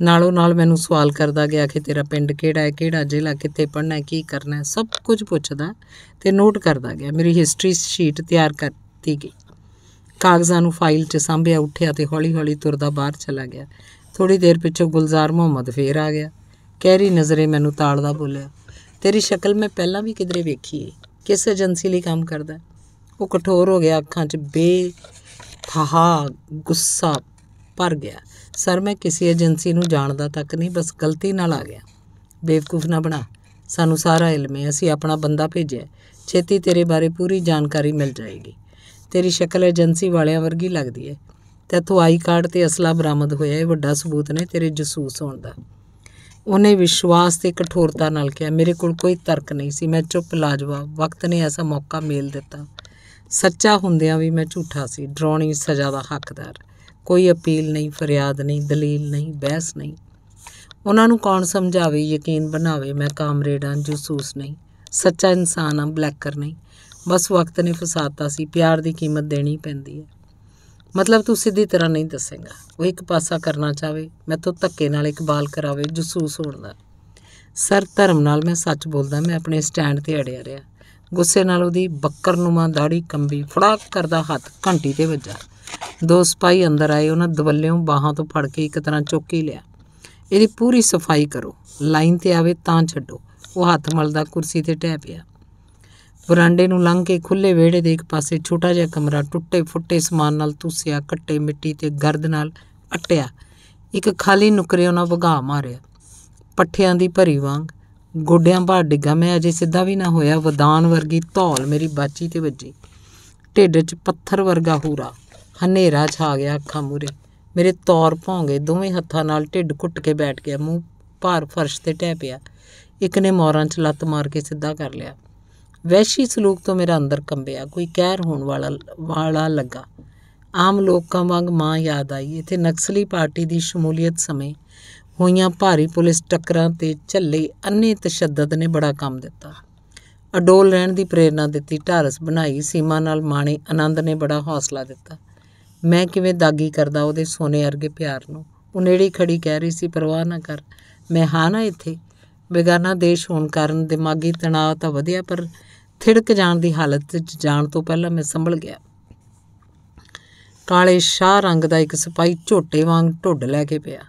ਨਾਲੋਂ ਨਾਲ ਮੈਨੂੰ ਸਵਾਲ ਕਰਦਾ ਗਿਆ ਕਿ ਤੇਰਾ ਪਿੰਡ ਕਿਹੜਾ ਹੈ ਕਿਹੜਾ ਜ਼ਿਲ੍ਹਾ ਕਿੱਥੇ ਪੜਨਾ ਹੈ ਕੀ ਕਰਨਾ ਹੈ ਸਭ ਕੁਝ ਪੁੱਛਦਾ ਤੇ ਨੋਟ ਕਰਦਾ ਗਿਆ ਮੇਰੀ ਹਿਸਟਰੀ ਸ਼ੀਟ ਤਿਆਰ ਕਰਤੀ ਗਈ ਕਾਗਜ਼ਾਂ ਨੂੰ ਫਾਈਲ 'ਚ ਸਾਂਭਿਆ ਉੱਠਿਆ ਤੇ ਹੌਲੀ-ਹੌਲੀ ਤੁਰਦਾ ਬਾਹਰ ਚਲਾ ਗਿਆ ਥੋੜੀ ਦੇਰ ਪਿੱਛੋਂ ਗੁਲਜ਼ਾਰ ਮੁਹੰਮਦ ਫੇਰ ਆ ਗਿਆ ਕਹਿਰੀ ਨਜ਼ਰੇ ਮੈਨੂੰ ਤਾਲਦਾ ਬੋਲਿਆ ਤੇਰੀ ਸ਼ਕਲ ਮੈਂ ਪਹਿਲਾਂ ਵੀ ਕਿਧਰੇ ਵੇਖੀ ਏ ਕਿਸ ਏਜੰਸੀ ਲਈ ਕੰਮ ਕਰਦਾ ਉਹ ਕਠੋਰ ਹੋ ਗਿਆ ਅੱਖਾਂ 'ਚ ਬੇ ਫਹਾ ਗੁੱਸਾ ਭਰ ਗਿਆ ਸਰ ਮੈਂ ਕਿਸੇ ਏਜੰਸੀ ਨੂੰ ਜਾਣਦਾ ਤੱਕ ਨਹੀਂ ਬਸ ਗਲਤੀ ਨਾਲ ਆ ਗਿਆ ਬੇਵਕੂਫ ਨਾ ਬਣਾ ਸਾਨੂੰ ਸਾਰਾ ਇਲਮ ਹੈ ਅਸੀਂ ਆਪਣਾ ਬੰਦਾ ਭੇਜਿਆ ਛੇਤੀ ਤੇਰੇ ਬਾਰੇ ਪੂਰੀ ਜਾਣਕਾਰੀ ਮਿਲ ਜਾਏਗੀ ਤੇਰੀ ਸ਼ਕਲ ਏਜੰਸੀ ਵਾਲਿਆਂ ਵਰਗੀ ਲੱਗਦੀ ਹੈ ਤੇਥੋਂ ਆਈ ਕਾਰਡ ਤੇ ਅਸਲਾ ਬਰਾਮਦ ਹੋਇਆ ਇਹ ਵੱਡਾ ਸਬੂਤ ਨੇ ਤੇਰੇ ਜਸੂਸ ਹੋਣ ਦਾ ਉਹਨੇ ਵਿਸ਼ਵਾਸ ਤੇ ਕਠੋਰਤਾ ਨਾਲ ਕਿਹਾ ਮੇਰੇ ਕੋਲ ਕੋਈ ਤਰਕ ਨਹੀਂ ਸੀ ਮੈਂ ਚੁੱਪ ਲਾਜਵਾਬ ਵਕਤ ਨੇ ਐਸਾ ਮੌਕਾ ਮੇਲ ਦਿੱਤਾ ਸੱਚਾ ਹੁੰਦਿਆਂ ਵੀ ਮੈਂ ਝੂਠਾ ਸੀ ਡਰਾਉਣੀ ਸਜ਼ਾ ਦਾ ਹੱਕਦਾਰ ਕੋਈ ਅਪੀਲ ਨਹੀਂ ਫਰਿਆਦ ਨਹੀਂ ਦਲੀਲ ਨਹੀਂ ਬਹਿਸ ਨਹੀਂ ਉਹਨਾਂ ਨੂੰ ਕੌਣ ਸਮਝਾਵੇ ਯਕੀਨ ਬਣਾਵੇ ਮੈਂ ਕਾਮਰੇਡਾਂ ਜਸੂਸ ਨਹੀਂ ਸੱਚਾ ਇਨਸਾਨ ਆ ਬਲੈਕਰ ਨਹੀਂ ਬਸ ਵਕਤ ਨੇ ਫਸਾਤਾ ਸੀ ਪਿਆਰ ਦੀ ਕੀਮਤ ਦੇਣੀ ਪੈਂਦੀ ਹੈ ਮਤਲਬ ਤੂੰ ਸਿੱਧੀ ਤਰ੍ਹਾਂ ਨਹੀਂ ਦੱਸੇਗਾ ਉਹ ਇੱਕ ਪਾਸਾ ਕਰਨਾ ਚਾਵੇ ਮੈਂ ਧੱਕੇ ਨਾਲ ਇਕਬਾਲ ਕਰਾਵੇ ਜਸੂਸ ਹੋਣ ਦਾ ਸਰ ਧਰਮ ਨਾਲ ਮੈਂ ਸੱਚ ਬੋਲਦਾ ਮੈਂ ਆਪਣੇ ਸਟੈਂਡ ਤੇ ਅੜਿਆ ਰਿਹਾ ਗੁੱਸੇ ਨਾਲ ਉਹਦੀ ਬੱਕਰ ਮਾਂ ਦਾੜੀ ਕੰਬੀ ਫੜਾਕ ਕਰਦਾ ਹੱਥ ਘੰਟੀ ਤੇ ਵੱਜਾ ਦੋ ਸਪਾਈ ਅੰਦਰ ਆਏ ਉਹਨਾਂ ਦਵੱਲਿਓਂ ਬਾਹਾਂ ਤੋਂ ਫੜ ਕੇ ਇੱਕ ਤਰ੍ਹਾਂ ਚੁੱਕ ਹੀ ਲਿਆ ਇਹਦੀ ਪੂਰੀ ਸਫਾਈ ਕਰੋ ਲਾਈਨ ਤੇ ਆਵੇ ਤਾਂ ਛੱਡੋ ਉਹ ਹੱਥ ਮਲਦਾ ਕੁਰਸੀ ਤੇ ਟਹਿ ਪਿਆ ਬਰਾਂਡੇ ਨੂੰ ਲੰਘ ਕੇ ਖੁੱਲੇ ਵਿਹੜੇ ਦੇ ਇੱਕ ਪਾਸੇ ਛੋਟਾ ਜਿਹਾ ਕਮਰਾ ਟੁੱਟੇ ਫੁੱਟੇ ਸਮਾਨ ਨਾਲ ਤੁਸਿਆ ਕੱਟੇ ਮਿੱਟੀ ਤੇ ਗਰਦ ਨਾਲ ਅਟਿਆ ਇੱਕ ਖਾਲੀ ਨੁਕਰੇ ਉਹਨਾਂ ਵਗਾ ਮਾਰਿਆ ਪੱਠਿਆਂ ਦੀ ਭਰੀ ਵਾਂਗ ਗੋਡਿਆਂ ਭਾਰ ਡਿੱਗਾ ਮੈਂ ਅਜੇ ਸਿੱਧਾ ਵੀ ਨਾ ਹੋਇਆ ਵਦਾਨ ਵਰਗੀ ਧੌਲ ਮੇਰੀ ਬਾਚੀ ਤੇ ਵੱਜੀ ਢਿੱਡ 'ਚ ਪੱਥਰ ਵਰਗਾ ਹੂਰਾ ਹਨੇਰਾ ਛਾ ਗਿਆ ਅੱਖਾਂ ਮੂਰੇ ਮੇਰੇ ਤੌਰ ਭੌਂਗੇ ਦੋਵੇਂ ਹੱਥਾਂ ਨਾਲ ਢਿੱਡ ਘੁੱਟ ਕੇ ਬੈਠ ਗਿਆ ਮੂੰਹ ਭਾਰ ਫਰਸ਼ ਤੇ ਟਹਿ ਪਿਆ ਇੱਕ ਨੇ ਮੌਰਾਂ 'ਚ ਲੱਤ ਮਾਰ ਕੇ ਸਿੱਧਾ ਕਰ ਲਿਆ ਵੈਸ਼ੀ ਸਲੂਕ ਤੋਂ ਮੇਰਾ ਅੰਦਰ ਕੰਬਿਆ ਕੋਈ ਕਹਿਰ ਹੋਣ ਵਾਲਾ ਵਾਲਾ ਲੱਗਾ ਆਮ ਲੋਕਾਂ ਵਾਂਗ ਮਾਂ ਯਾਦ ਆਈ ਇੱਥੇ ਨਕਸਲੀ ਪਾਰਟੀ ਦੀ ਸ਼ਮੂਲੀਅਤ ਸਮੇਂ ਹੋਈਆਂ ਭਾਰੀ ਪੁਲਿਸ ਟੱਕਰਾਂ ਤੇ ਝੱਲੇ ਅੰਨੇ ਤਸ਼ੱਦਦ ਨੇ ਬੜਾ ਕੰਮ ਦਿੱਤਾ ਅਡੋਲ ਰਹਿਣ ਦੀ ਪ੍ਰੇਰਣਾ ਦਿੱਤੀ ਢਾਰਸ ਬਣਾਈ ਸੀਮਾ ਨਾਲ ਮਾਣੇ ਆਨੰਦ ਨੇ ਬੜਾ ਹੌਸਲਾ ਦਿੱਤਾ ਮੈਂ ਕਿਵੇਂ ਦਾਗੀ ਕਰਦਾ ਉਹਦੇ ਸੋਨੇ ਵਰਗੇ ਪਿਆਰ ਨੂੰ ਉਹ ਨੇੜੇ ਖੜੀ ਕਹਿ ਰਹੀ ਸੀ ਪਰਵਾਹ ਨਾ ਕਰ ਮੈਂ ਹਾਂ ਨਾ ਇੱਥੇ ਬੇਗਾਨਾ ਦੇਸ਼ ਹੋਣ ਕਾਰਨ ਦਿਮਾਗੀ ਤਣਾਅ ਤਾਂ ਵਧਿਆ ਪਰ ਥਿੜਕ ਜਾਣ ਦੀ ਹਾਲਤ ਵਿੱਚ ਜਾਣ ਤੋਂ ਪਹਿਲਾਂ ਮੈਂ ਸੰਭਲ ਗਿਆ ਕਾਲੇ ਸ਼ਾਹ ਰੰਗ ਦਾ ਇੱਕ ਸਪਾਈ ਝੋਟੇ ਵਾਂਗ ਢੁੱਡ ਲੈ ਕੇ ਪਿਆ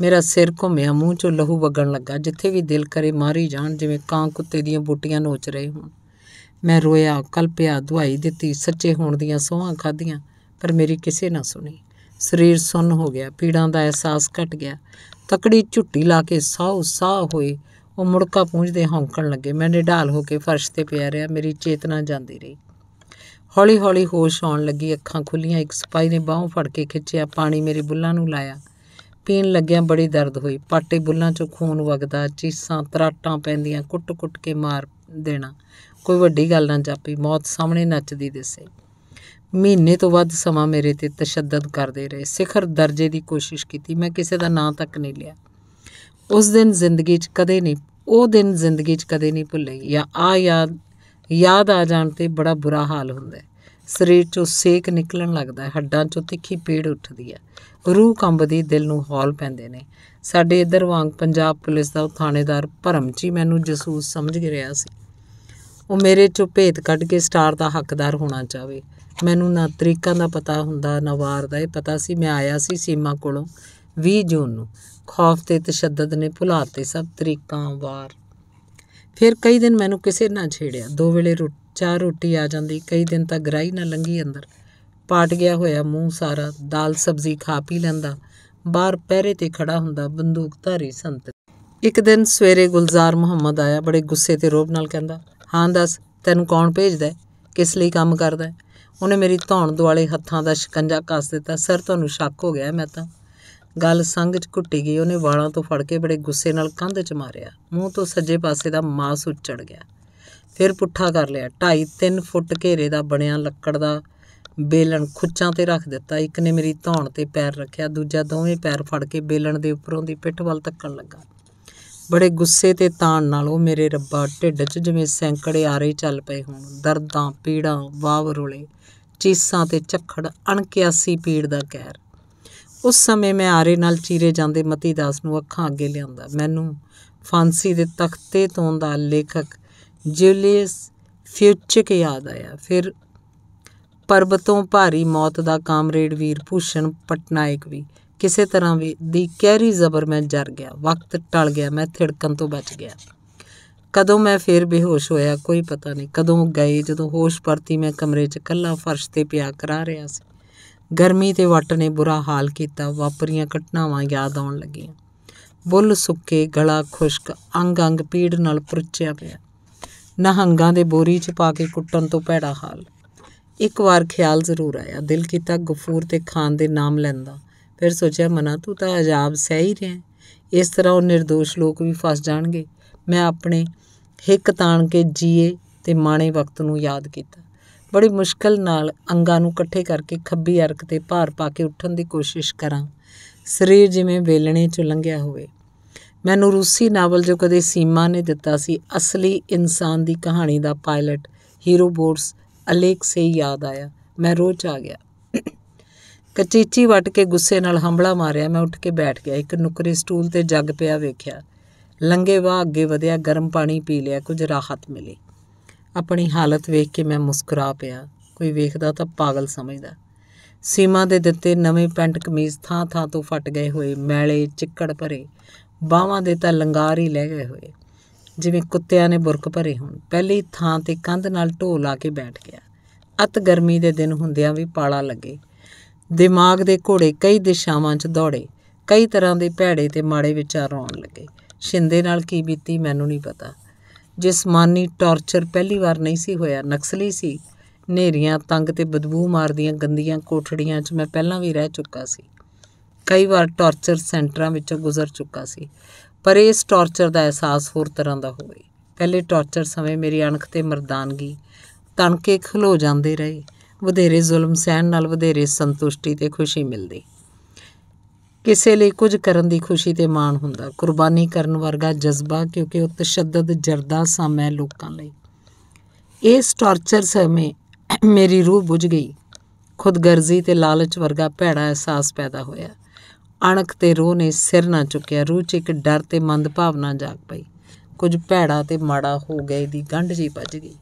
ਮੇਰਾ ਸਿਰ ਘੁੰਮਿਆ ਮੂੰਹ ਚੋਂ ਲਹੂ ਵਗਣ ਲੱਗਾ ਜਿੱਥੇ ਵੀ ਦਿਲ ਕਰੇ ਮਾਰੀ ਜਾਣ ਜਿਵੇਂ ਕਾਂ ਕੁੱਤੇ ਦੀਆਂ ਬੂਟੀਆਂ ਨੋਚ ਰਹੇ ਹੋਣ ਮੈਂ ਰੋਇਆ ਕਲਪਿਆ ਦਵਾਈ ਦਿੱਤੀ ਸੱਚੇ ਹੋਣ ਦੀਆਂ ਸੋਹਾਂ ਖਾਧੀਆਂ ਪਰ ਮੇਰੀ ਕਿਸੇ ਨਾ ਸੁਣੀ ਸਰੀਰ ਸੁੰਨ ਹੋ ਗਿਆ ਪੀੜਾਂ ਦਾ ਅਹਿਸਾਸ ਘਟ ਗਿਆ ਤਕੜੀ ਝੁੱਟੀ ਲਾ ਕੇ ਸਾਹ ਸਾਹ ਹੋਏ ਉਹ ਮੁੜਕਾ ਪੂੰਝਦੇ ਹੌਂਕਣ ਲੱਗੇ ਮੈਂ ਨਿਢਾਲ ਹੋ ਕੇ ਫਰਸ਼ ਤੇ ਪਿਆ ਰਿਹਾ ਮੇਰੀ ਚੇਤਨਾ ਜਾਂਦੀ ਰਹੀ ਹੌਲੀ-ਹੌਲੀ ਹੋਸ਼ ਆਉਣ ਲੱਗੀ ਅੱਖਾਂ ਖੁੱਲੀਆਂ ਇੱਕ ਸਿਪਾਹੀ ਨੇ ਬਾਹੋਂ ਫੜ ਕੇ ਖਿੱਚਿਆ ਪਾਣੀ ਮੇਰੇ ਬੁੱਲਾਂ ਨੂੰ ਲਾਇਆ ਪੀਣ ਲੱਗਿਆ ਬੜੀ ਦਰਦ ਹੋਈ ਪਾਟੇ ਬੁੱਲਾਂ 'ਚੋਂ ਖੂਨ ਵਗਦਾ ਚੀਸਾਂ ਤਰਾਟਾਂ ਪੈਂਦੀਆਂ ਕੁੱਟ-ਕੁੱਟ ਕੇ ਮਾਰ ਦੇਣਾ ਕੋਈ ਵੱਡੀ ਗੱਲ ਨਾ ਜਾਪੀ ਮੌਤ ਸਾਹਮਣੇ ਨੱਚਦੀ ਦਿਸੇ ਮਹੀਨੇ ਤੋਂ ਵੱਧ ਸਮਾਂ ਮੇਰੇ ਤੇ ਤਸ਼ੱਦਦ ਕਰਦੇ ਰਹੇ ਸਿਖਰ ਦਰਜੇ ਦੀ ਕੋਸ਼ਿਸ਼ ਕੀਤੀ ਮੈਂ ਕਿਸੇ ਦਾ ਨਾਂ ਤੱਕ ਨਹੀਂ ਲਿਆ ਉਸ ਦਿਨ ਜ਼ਿੰਦਗੀ 'ਚ ਕਦੇ ਨਹੀਂ ਉਹ ਦਿਨ ਜ਼ਿੰਦਗੀ 'ਚ ਕਦੇ ਨਹੀਂ ਭੁੱਲੇ ਜਾਂ ਆ ਯਾਦ ਯਾਦ ਆ ਜਾਣ ਤੇ ਬੜਾ ਬੁਰਾ ਹਾਲ ਹੁੰਦਾ ਹੈ ਸਰੀਰ 'ਚੋਂ ਸੇਕ ਨਿਕਲਣ ਲੱਗਦਾ ਹੈ ਹੱਡਾਂ 'ਚੋਂ ਤਿੱਖੀ ਪੀੜ ਉੱਠਦੀ ਹੈ ਰੂਹ ਕੰਬਦੀ ਦਿਲ ਨੂੰ ਹੌਲ ਪੈਂਦੇ ਨੇ ਸਾਡੇ ਇਧਰ ਵਾਂਗ ਪੰਜਾਬ ਪੁਲਿਸ ਦਾ ਥਾਣੇਦਾਰ ਭਰਮਚੀ ਮੈਨੂੰ ਜਸੂਸ ਸਮਝ ਰਿਹਾ ਸੀ ਉਹ ਮੇਰੇ 'ਚੋਂ ਭੇਤ ਕੱਢ ਕੇ ਸਟਾਰ ਦਾ ਹੱਕਦਾਰ ਹੋਣਾ ਚਾਵੇ ਮੈਨੂੰ ਨਾ ਤਰੀਕਾਂ ਦਾ ਪਤਾ ਹੁੰਦਾ ਨਾ ਵਾਰ ਦਾ ਇਹ ਪਤਾ ਸੀ ਮੈਂ ਆਇਆ ਸੀ ਸੀਮਾ ਕੋਲੋਂ 20 ਜੂਨ ਨੂੰ ਖੌਫ ਤੇ ਤਸ਼ੱਦਦ ਨੇ ਭੁਲਾਤੇ ਸਭ ਤਰੀਕਾਂ ਵਾਰ ਫਿਰ ਕਈ ਦਿਨ ਮੈਨੂੰ ਕਿਸੇ ਨਾ ਛੇੜਿਆ ਦੋ ਵੇਲੇ ਚਾਰ ਰੋਟੀ ਆ ਜਾਂਦੀ ਕਈ ਦਿਨ ਤਾਂ ਗਰਾਈ ਨਾ ਲੰਗੀ ਅੰਦਰ ਪਾਟ ਗਿਆ ਹੋਇਆ ਮੂੰਹ ਸਾਰਾ ਦਾਲ ਸਬਜ਼ੀ ਖਾ ਪੀ ਲੈਂਦਾ ਬਾਹਰ ਪਹਿਰੇ ਤੇ ਖੜਾ ਹੁੰਦਾ ਬੰਦੂਕ ਧਾਰੀ ਸੰਤ ਇੱਕ ਦਿਨ ਸਵੇਰੇ ਗੁਲਜ਼ਾਰ ਮੁਹੰਮਦ ਆਇਆ ਬੜੇ ਗੁੱਸੇ ਤੇ ਰੋਬ ਨਾਲ ਕਹਿੰਦਾ ਹਾਂ ਦੱਸ ਤੈਨੂੰ ਕੌਣ ਭੇਜਦਾ ਕਿਸ ਲਈ ਕੰਮ ਕਰਦਾ ਉਹਨੇ ਮੇਰੀ ਧੌਣ ਦੁਆਲੇ ਹੱਥਾਂ ਦਾ ਸ਼ਿਕੰਜਾ ਕੱਸ ਦਿੱਤਾ ਸਰ ਤੁਹਾਨੂੰ ਸ਼ੱਕ ਹੋ ਗਿਆ ਮੈਂ ਤਾਂ ਗੱਲ ਸੰਗ 'ਚ ਘੁੱਟੀ ਗਈ ਉਹਨੇ ਵਾਲਾਂ ਤੋਂ ਫੜ ਕੇ ਬੜੇ ਗੁੱਸੇ ਨਾਲ ਕੰਧ 'ਚ ਮਾਰਿਆ ਮੂੰਹ ਤੋਂ ਸੱਜੇ ਪਾਸੇ ਦਾ ਮਾਸ ਉੱਚੜ ਗਿਆ ਫਿਰ ਪੁੱਠਾ ਕਰ ਲਿਆ 2.5-3 ਫੁੱਟ ਘੇਰੇ ਦਾ ਬਣਿਆ ਲੱਕੜ ਦਾ ਬੇਲਣ ਖੁੱਚਾਂ ਤੇ ਰੱਖ ਦਿੱਤਾ ਇੱਕ ਨੇ ਮੇਰੀ ਧੌਣ ਤੇ ਪੈਰ ਰੱਖਿਆ ਦੂਜਾ ਦੋਵੇਂ ਪੈਰ ਫੜ ਕੇ ਬੇਲਣ ਦੇ ਉੱਪਰੋਂ ਦੀ ਪਿੱਠ ਵੱਲ ਧੱਕਣ ਲੱਗਾ ਬੜੇ ਗੁੱਸੇ ਤੇ ਤਾਣ ਨਾਲ ਉਹ ਮੇਰੇ ਰੱਬਾ ਢਿੱਡ 'ਚ ਜਿਵੇਂ ਸੈਂਕੜੇ ਆਰੇ ਚੱਲ ਪਏ ਹੋਣ ਦਰਦਾਂ ਪੀੜਾਂ ਵਾਵ ਰੋਲੇ ਚੀਸਾਂ ਤੇ ਚੱਖੜ ਅਣਕਿਆਸੀ ਪੀੜ ਦਾ ਕਹਿਰ ਉਸ ਸਮੇਂ ਮੈਂ ਆਰੇ ਨਾਲ ਚੀਰੇ ਜਾਂਦੇ ਮਤੀ ਦਾਸ ਨੂੰ ਅੱਖਾਂ ਅੱਗੇ ਲਿਆਂਦਾ ਮੈਨੂੰ ਫਾਂਸੀ ਦੇ ਤਖਤੇ ਤੋਂ ਦਾ ਲੇਖਕ ਜੂਲੀਅਸ ਫਿਊਚਿਕ ਯਾਦ ਆਇਆ ਫਿਰ ਪਰਬਤੋਂ ਭਾਰੀ ਮੌਤ ਦਾ ਕਾਮਰੇਡ ਵੀਰ ਭੂਸ਼ਣ ਪਟਨਾਇਕ ਵੀ ਕਿਸੇ ਤਰ੍ਹਾਂ ਵੀ ਦੀ ਕਹਿਰੀ ਜ਼ਬਰ ਮੈਂ ਜਰ ਗਿਆ ਵਕਤ ਟਲ ਗਿਆ ਮੈਂ ਥਿੜਕਣ ਤੋਂ ਬਚ ਗਿਆ ਕਦੋਂ ਮੈਂ ਫੇਰ ਬੇਹੋਸ਼ ਹੋਇਆ ਕੋਈ ਪਤਾ ਨਹੀਂ ਕਦੋਂ ਗਏ ਜਦੋਂ ਹੋਸ਼ ਪਰਤੀ ਮੈਂ ਕਮਰੇ 'ਚ ਕੱਲਾ ਫਰਸ਼ ਤੇ ਪਿਆ ਕਰਾ ਰਿਹਾ ਸੀ ਗਰਮੀ ਤੇ ਵੱਟ ਨੇ ਬੁਰਾ ਹਾਲ ਕੀਤਾ ਵਾਪਰੀਆਂ ਘਟਨਾਵਾਂ ਯਾਦ ਆਉਣ ਲੱਗੀਆਂ ਬੁੱਲ ਸੁੱਕੇ ਗਲਾ ਖੁਸ਼ਕ ਅੰਗ ਅੰਗ ਪੀੜ ਨਾਲ ਪਰਚਿਆ ਪਿਆ ਨਹੰਗਾਂ ਦੇ ਬੋਰੀ 'ਚ ਪਾ ਕੇ ਕੁੱਟਣ ਤੋਂ ਭੈੜਾ ਹਾਲ ਇੱਕ ਵਾਰ ਖਿਆਲ ਜ਼ਰੂਰ ਆਇਆ ਦਿਲ ਕੀਤਾ ਗਫੂਰ ਤੇ ਖਾਨ ਦੇ ਨਾਮ ਲੈਂਦਾ ਫਿਰ ਸੋਚਿਆ ਮਨਾ ਤੂੰ ਤਾਂ ਅਜਾਬ ਸਹਿ ਹੀ ਰਿਹਾ ਇਸ ਤਰ੍ਹਾਂ ਉਹ નિર્ਦੋਸ਼ ਲੋਕ ਵੀ ਫਸ ਜਾਣਗੇ ਮੈਂ ਆਪਣੇ ਹਿੱਕ ਤਾਣ ਕੇ ਜੀਏ ਤੇ ਮਾਣੇ ਵਕਤ ਨੂੰ ਯਾਦ ਕੀਤਾ ਬੜੀ ਮੁਸ਼ਕਲ ਨਾਲ ਅੰਗਾਂ ਨੂੰ ਇਕੱਠੇ ਕਰਕੇ ਖੱਬੀ ਅਰਕ ਤੇ ਭਾਰ ਪਾ ਕੇ ਉੱਠਣ ਦੀ ਕੋਸ਼ਿਸ਼ ਕਰਾਂ ਸਰੀਰ ਜਿਵੇਂ ਵੇਲਣੇ ਚ ਲੰਘਿਆ ਹੋਵੇ ਮੈਨੂੰ ਰੂਸੀ ਨਾਵਲ ਜੋ ਕਦੇ ਸੀਮਾ ਨੇ ਦਿੱਤਾ ਸੀ ਅਸਲੀ ਇਨਸਾਨ ਦੀ ਕਹਾਣੀ ਦਾ ਪਾਇਲਟ ਹੀਰੋ ਬੋਰਸ ਅਲੇਕਸੇ ਯਾਦ ਆਇਆ ਮੈਂ ਰੋਚ ਆ ਗਿਆ ਕਚੀਚੀ ਵਟ ਕੇ ਗੁੱਸੇ ਨਾਲ ਹੰਬਲਾ ਮਾਰਿਆ ਮੈਂ ਉੱਠ ਕੇ ਬੈਠ ਗਿਆ ਇੱਕ ਨੁਕਰੇ ਸਟੂਲ ਤੇ ਜੱਗ ਪਿਆ ਵੇਖਿਆ ਲੰਗੇ ਵਾਹ ਅੱਗੇ ਵਧਿਆ ਗਰਮ ਪਾਣੀ ਪੀ ਲਿਆ ਕੁਝ ਰਾਹਤ ਮਿਲੀ ਆਪਣੀ ਹਾਲਤ ਵੇਖ ਕੇ ਮੈਂ ਮੁਸਕਰਾ ਪਿਆ ਕੋਈ ਵੇਖਦਾ ਤਾਂ ਪਾਗਲ ਸਮਝਦਾ ਸੀਮਾ ਦੇ ਦਿੱਤੇ ਨਵੇਂ ਪੈਂਟ ਕਮੀਜ਼ ਥਾਂ ਥਾਂ ਤੋਂ ਫਟ ਗਏ ਹੋਏ ਮੈਲੇ ਚਿੱਕੜ ਭਰੇ ਬਾਹਾਂ ਦੇ ਤਾਂ ਲੰਗਾਰ ਹੀ ਲੈ ਗਏ ਹੋਏ ਜਿਵੇਂ ਕੁੱਤਿਆਂ ਨੇ ਬੁਰਕ ਭਰੇ ਹੋਣ ਪਹਿਲੀ ਥਾਂ ਤੇ ਕੰਧ ਨਾਲ ਢੋਲਾ ਲਾ ਕੇ ਬੈਠ ਗਿਆ ਅਤ ਗਰਮੀ ਦੇ ਦਿਨ ਹੁੰਦਿਆਂ ਵੀ ਪਾਲਾ ਲੱਗੇ ਦਿਮਾਗ ਦੇ ਘੋੜੇ ਕਈ ਦਿਸ਼ਾਵਾਂ 'ਚ ਦੌੜੇ ਕਈ ਤਰ੍ਹਾਂ ਦੇ ਭੈੜੇ ਤੇ ਮਾੜੇ ਵਿਚਾਰ ਆਉਣ ਲੱਗੇ ਸ਼ਿੰਦੇ ਨਾਲ ਕੀ ਬੀਤੀ ਮੈਨੂੰ ਨਹੀਂ ਪਤਾ ਜਿਸਮਾਨੀ ਟੌਰਚਰ ਪਹਿਲੀ ਵਾਰ ਨਹੀਂ ਸੀ ਹੋਇਆ ਨਕਸਲੀ ਸੀ ਨੇਰੀਆਂ ਤੰਗ ਤੇ ਬਦਬੂ ਮਾਰਦੀਆਂ ਗੰਦੀਆਂ ਕੋਠੜੀਆਂ 'ਚ ਮੈਂ ਪਹਿਲਾਂ ਵੀ ਰਹਿ ਚੁੱਕਾ ਸੀ ਕਈ ਵਾਰ ਟੌਰਚਰ ਸੈਂਟਰਾਂ ਵਿੱਚੋਂ ਗੁਜ਼ਰ ਚੁੱਕਾ ਸੀ ਪਰ ਇਸ ਟੌਰਚਰ ਦਾ ਅਹਿਸਾਸ ਹੋਰ ਤਰ੍ਹਾਂ ਦਾ ਹੋਵੇ ਪਹਿਲੇ ਟੌਰਚਰ ਸਮੇਂ ਮੇਰੀ ਅਣਖ ਤੇ ਮਰਦਾਨਗੀ ਤਣਕੇ ਖਲੋ ਜਾਂਦੇ ਰਹੇ ਵਧੇਰੇ ਜ਼ੁਲਮ ਸਹਿਣ ਨਾਲ ਵਧੇਰੇ ਸੰਤੁਸ਼ਟੀ ਤੇ ਖੁਸ਼ੀ ਮਿਲਦੀ ਕਿਸੇ ਲਈ ਕੁਝ ਕਰਨ ਦੀ ਖੁਸ਼ੀ ਤੇ ਮਾਣ ਹੁੰਦਾ ਕੁਰਬਾਨੀ ਕਰਨ ਵਰਗਾ ਜਜ਼ਬਾ ਕਿਉਂਕਿ ਉਹ ਤਸ਼ੱਦਦ ਜਰਦਾ ਸਮੇਂ ਲੋਕਾਂ ਲਈ ਇਸ ਟਾਰਚਰ ਸਮੇਂ ਮੇਰੀ ਰੂਹ ਬੁਝ ਗਈ ਖੁਦਗਰਜ਼ੀ ਤੇ ਲਾਲਚ ਵਰਗਾ ਭੈੜਾ ਅਹਿਸਾਸ ਪੈਦਾ ਹੋਇਆ ਅਣਖ ਤੇ ਰੋਹ ਨੇ ਸਿਰ ਨਾ ਚੁੱਕਿਆ ਰੂਹ 'ਚ ਇੱਕ ਡਰ ਤੇ ਮੰਦ ਭਾਵਨਾ ਜਾਗ ਪਈ ਕੁਝ ਭੈੜਾ ਤੇ ਮਾੜਾ ਹੋ ਗਿਆ ਦੀ ਗੰਢ ਜੀ ਭੱਜ ਗਈ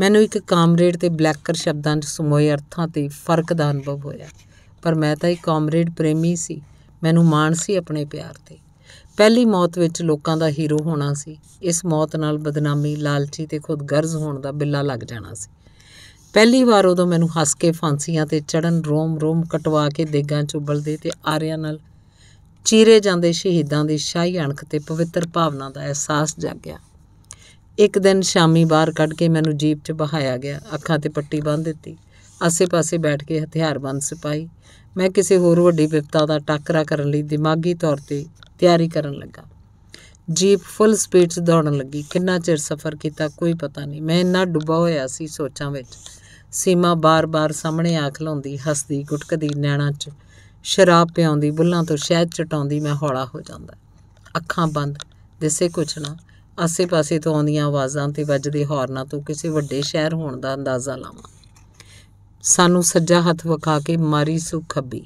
ਮੈਨੂੰ ਇੱਕ ਕਾਮਰੇਡ ਤੇ ਬਲੈਕਰ ਸ਼ਬਦਾਂ 'ਚ ਸਮੋਏ ਅਰਥਾਂ ਤੇ ਫਰਕ ਦਾ ਅਨੁਭਵ ਹੋਇਆ ਪਰ ਮੈਂ ਤਾਂ ਇੱਕ ਕਾਮਰੇਡ ਪ੍ਰੇਮੀ ਸੀ ਮੈਨੂੰ ਮਾਣ ਸੀ ਆਪਣੇ ਪਿਆਰ ਤੇ ਪਹਿਲੀ ਮੌਤ ਵਿੱਚ ਲੋਕਾਂ ਦਾ ਹੀਰੋ ਹੋਣਾ ਸੀ ਇਸ ਮੌਤ ਨਾਲ ਬਦਨਾਮੀ ਲਾਲਚੀ ਤੇ ਖੁਦਗਰਜ਼ ਹੋਣ ਦਾ ਬਿੱਲਾ ਲੱਗ ਜਾਣਾ ਸੀ ਪਹਿਲੀ ਵਾਰ ਉਦੋਂ ਮੈਨੂੰ ਹੱਸ ਕੇ ਫਾਂਸੀਆਂ ਤੇ ਚੜਨ ਰੋਮ-ਰੋਮ ਕਟਵਾ ਕੇ ਦੇਗਾਂ 'ਚ ਉਬਲਦੇ ਤੇ ਆਰਿਆਂ ਨਾਲ ਚੀਰੇ ਜਾਂਦੇ ਸ਼ਹੀਦਾਂ ਦੀ ਸ਼ਾਹੀ ਅਣਖ ਤੇ ਪਵਿੱਤਰ ਭਾਵਨਾ ਦਾ ਅਹਿਸਾਸ ਜਾਗਿਆ ਇੱਕ ਦਿਨ ਸ਼ਾਮੀ ਬਾਹਰ ਕੱਢ ਕੇ ਮੈਨੂੰ ਜੀਪ 'ਚ ਬਹਾਇਆ ਗਿਆ ਅੱਖਾਂ ਤੇ ਪੱਟੀ ਬੰਨ੍ਹ ਦਿੱਤੀ ਆਸੇ-ਪਾਸੇ ਬੈਠ ਕੇ ਹਥਿਆਰਬੰਦ ਸਿਪਾਈ ਮੈਂ ਕਿਸੇ ਹੋਰ ਵੱਡੀ ਵਿਪਤਾ ਦਾ ਟੱਕਰਾ ਕਰਨ ਲਈ ਦਿਮਾਗੀ ਤੌਰ ਤੇ ਤਿਆਰੀ ਕਰਨ ਲੱਗਾ ਜੀਪ ਫੁੱਲ ਸਪੀਡ 'ਚ ਦੌੜਨ ਲੱਗੀ ਕਿੰਨਾ ਚਿਰ ਸਫ਼ਰ ਕੀਤਾ ਕੋਈ ਪਤਾ ਨਹੀਂ ਮੈਂ ਇੰਨਾ ਡੁੱਬਾ ਹੋਇਆ ਸੀ ਸੋਚਾਂ ਵਿੱਚ ਸੀਮਾ ਬਾਰ-ਬਾਰ ਸਾਹਮਣੇ ਆਖ ਲਾਉਂਦੀ ਹੱਸਦੀ ਗੁਟਕਦੀ ਨੈਣਾ 'ਚ ਸ਼ਰਾਬ ਪਿਆਉਂਦੀ ਬੁੱਲਾਂ ਤੋਂ ਸ਼ਹਿਦ ਚਟਾਉਂਦੀ ਮੈਂ ਹੌਲਾ ਹੋ ਜਾਂਦਾ ਅੱਖਾਂ ਬੰਦ ਦਿਸੇ ਕੁਛ ਨਾ ਆਸੇ-ਪਾਸੇ ਤੋਂ ਆਉਂਦੀਆਂ ਆਵਾਜ਼ਾਂ ਤੇ ਵੱਜਦੇ ਹਾਰਨਾਂ ਤੋਂ ਕਿਸੇ ਵੱਡੇ ਸ਼ਹਿਰ ਹੋਣ ਦਾ ਅੰਦਾਜ਼ਾ ਲਾਵਾਂ ਸਾਨੂੰ ਸੱਜਾ ਹੱਥ ਵਿਖਾ ਕੇ ਮਾਰੀ ਸੋ ਖੱਬੀ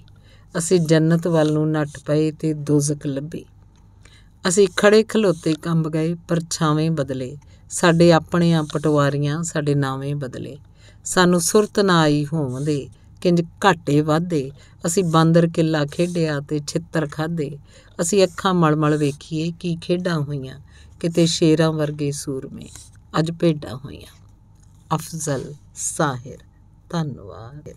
ਅਸੀਂ ਜੰਨਤ ਵੱਲ ਨੂੰ ਨੱਟ ਪਏ ਤੇ ਦੁਜ਼ਕ ਲੱਭੀ ਅਸੀਂ ਖੜੇ ਖਲੋਤੇ ਕੰਬ ਗਏ ਪਰ ਛਾਵੇਂ ਬਦਲੇ ਸਾਡੇ ਆਪਣੇ ਆ ਪਟਵਾਰੀਆਂ ਸਾਡੇ ਨਾਵੇਂ ਬਦਲੇ ਸਾਨੂੰ ਸੁਰਤ ਨਾ ਆਈ ਹੋਵੰਦੇ ਕਿੰਜ ਘਾਟੇ ਵਾਧੇ ਅਸੀਂ ਬਾਂਦਰ ਕਿਲਾ ਖੇਡਿਆ ਤੇ ਛਿੱਤਰ ਖਾਦੇ ਅਸੀਂ ਅੱਖਾਂ ਮਲਮਲ ਵੇਖੀਏ ਕੀ ਖੇਡਾਂ ਹੋਈਆਂ ਕਿਤੇ ਸ਼ੇਰਾਂ ਵਰਗੇ ਸੂਰਮੇ ਅੱਜ ਭੇਡਾਂ ਹੋਈਆਂ ਅਫਜ਼ਲ ਸਾਹਿਰ ਧੰਨਵਾਦ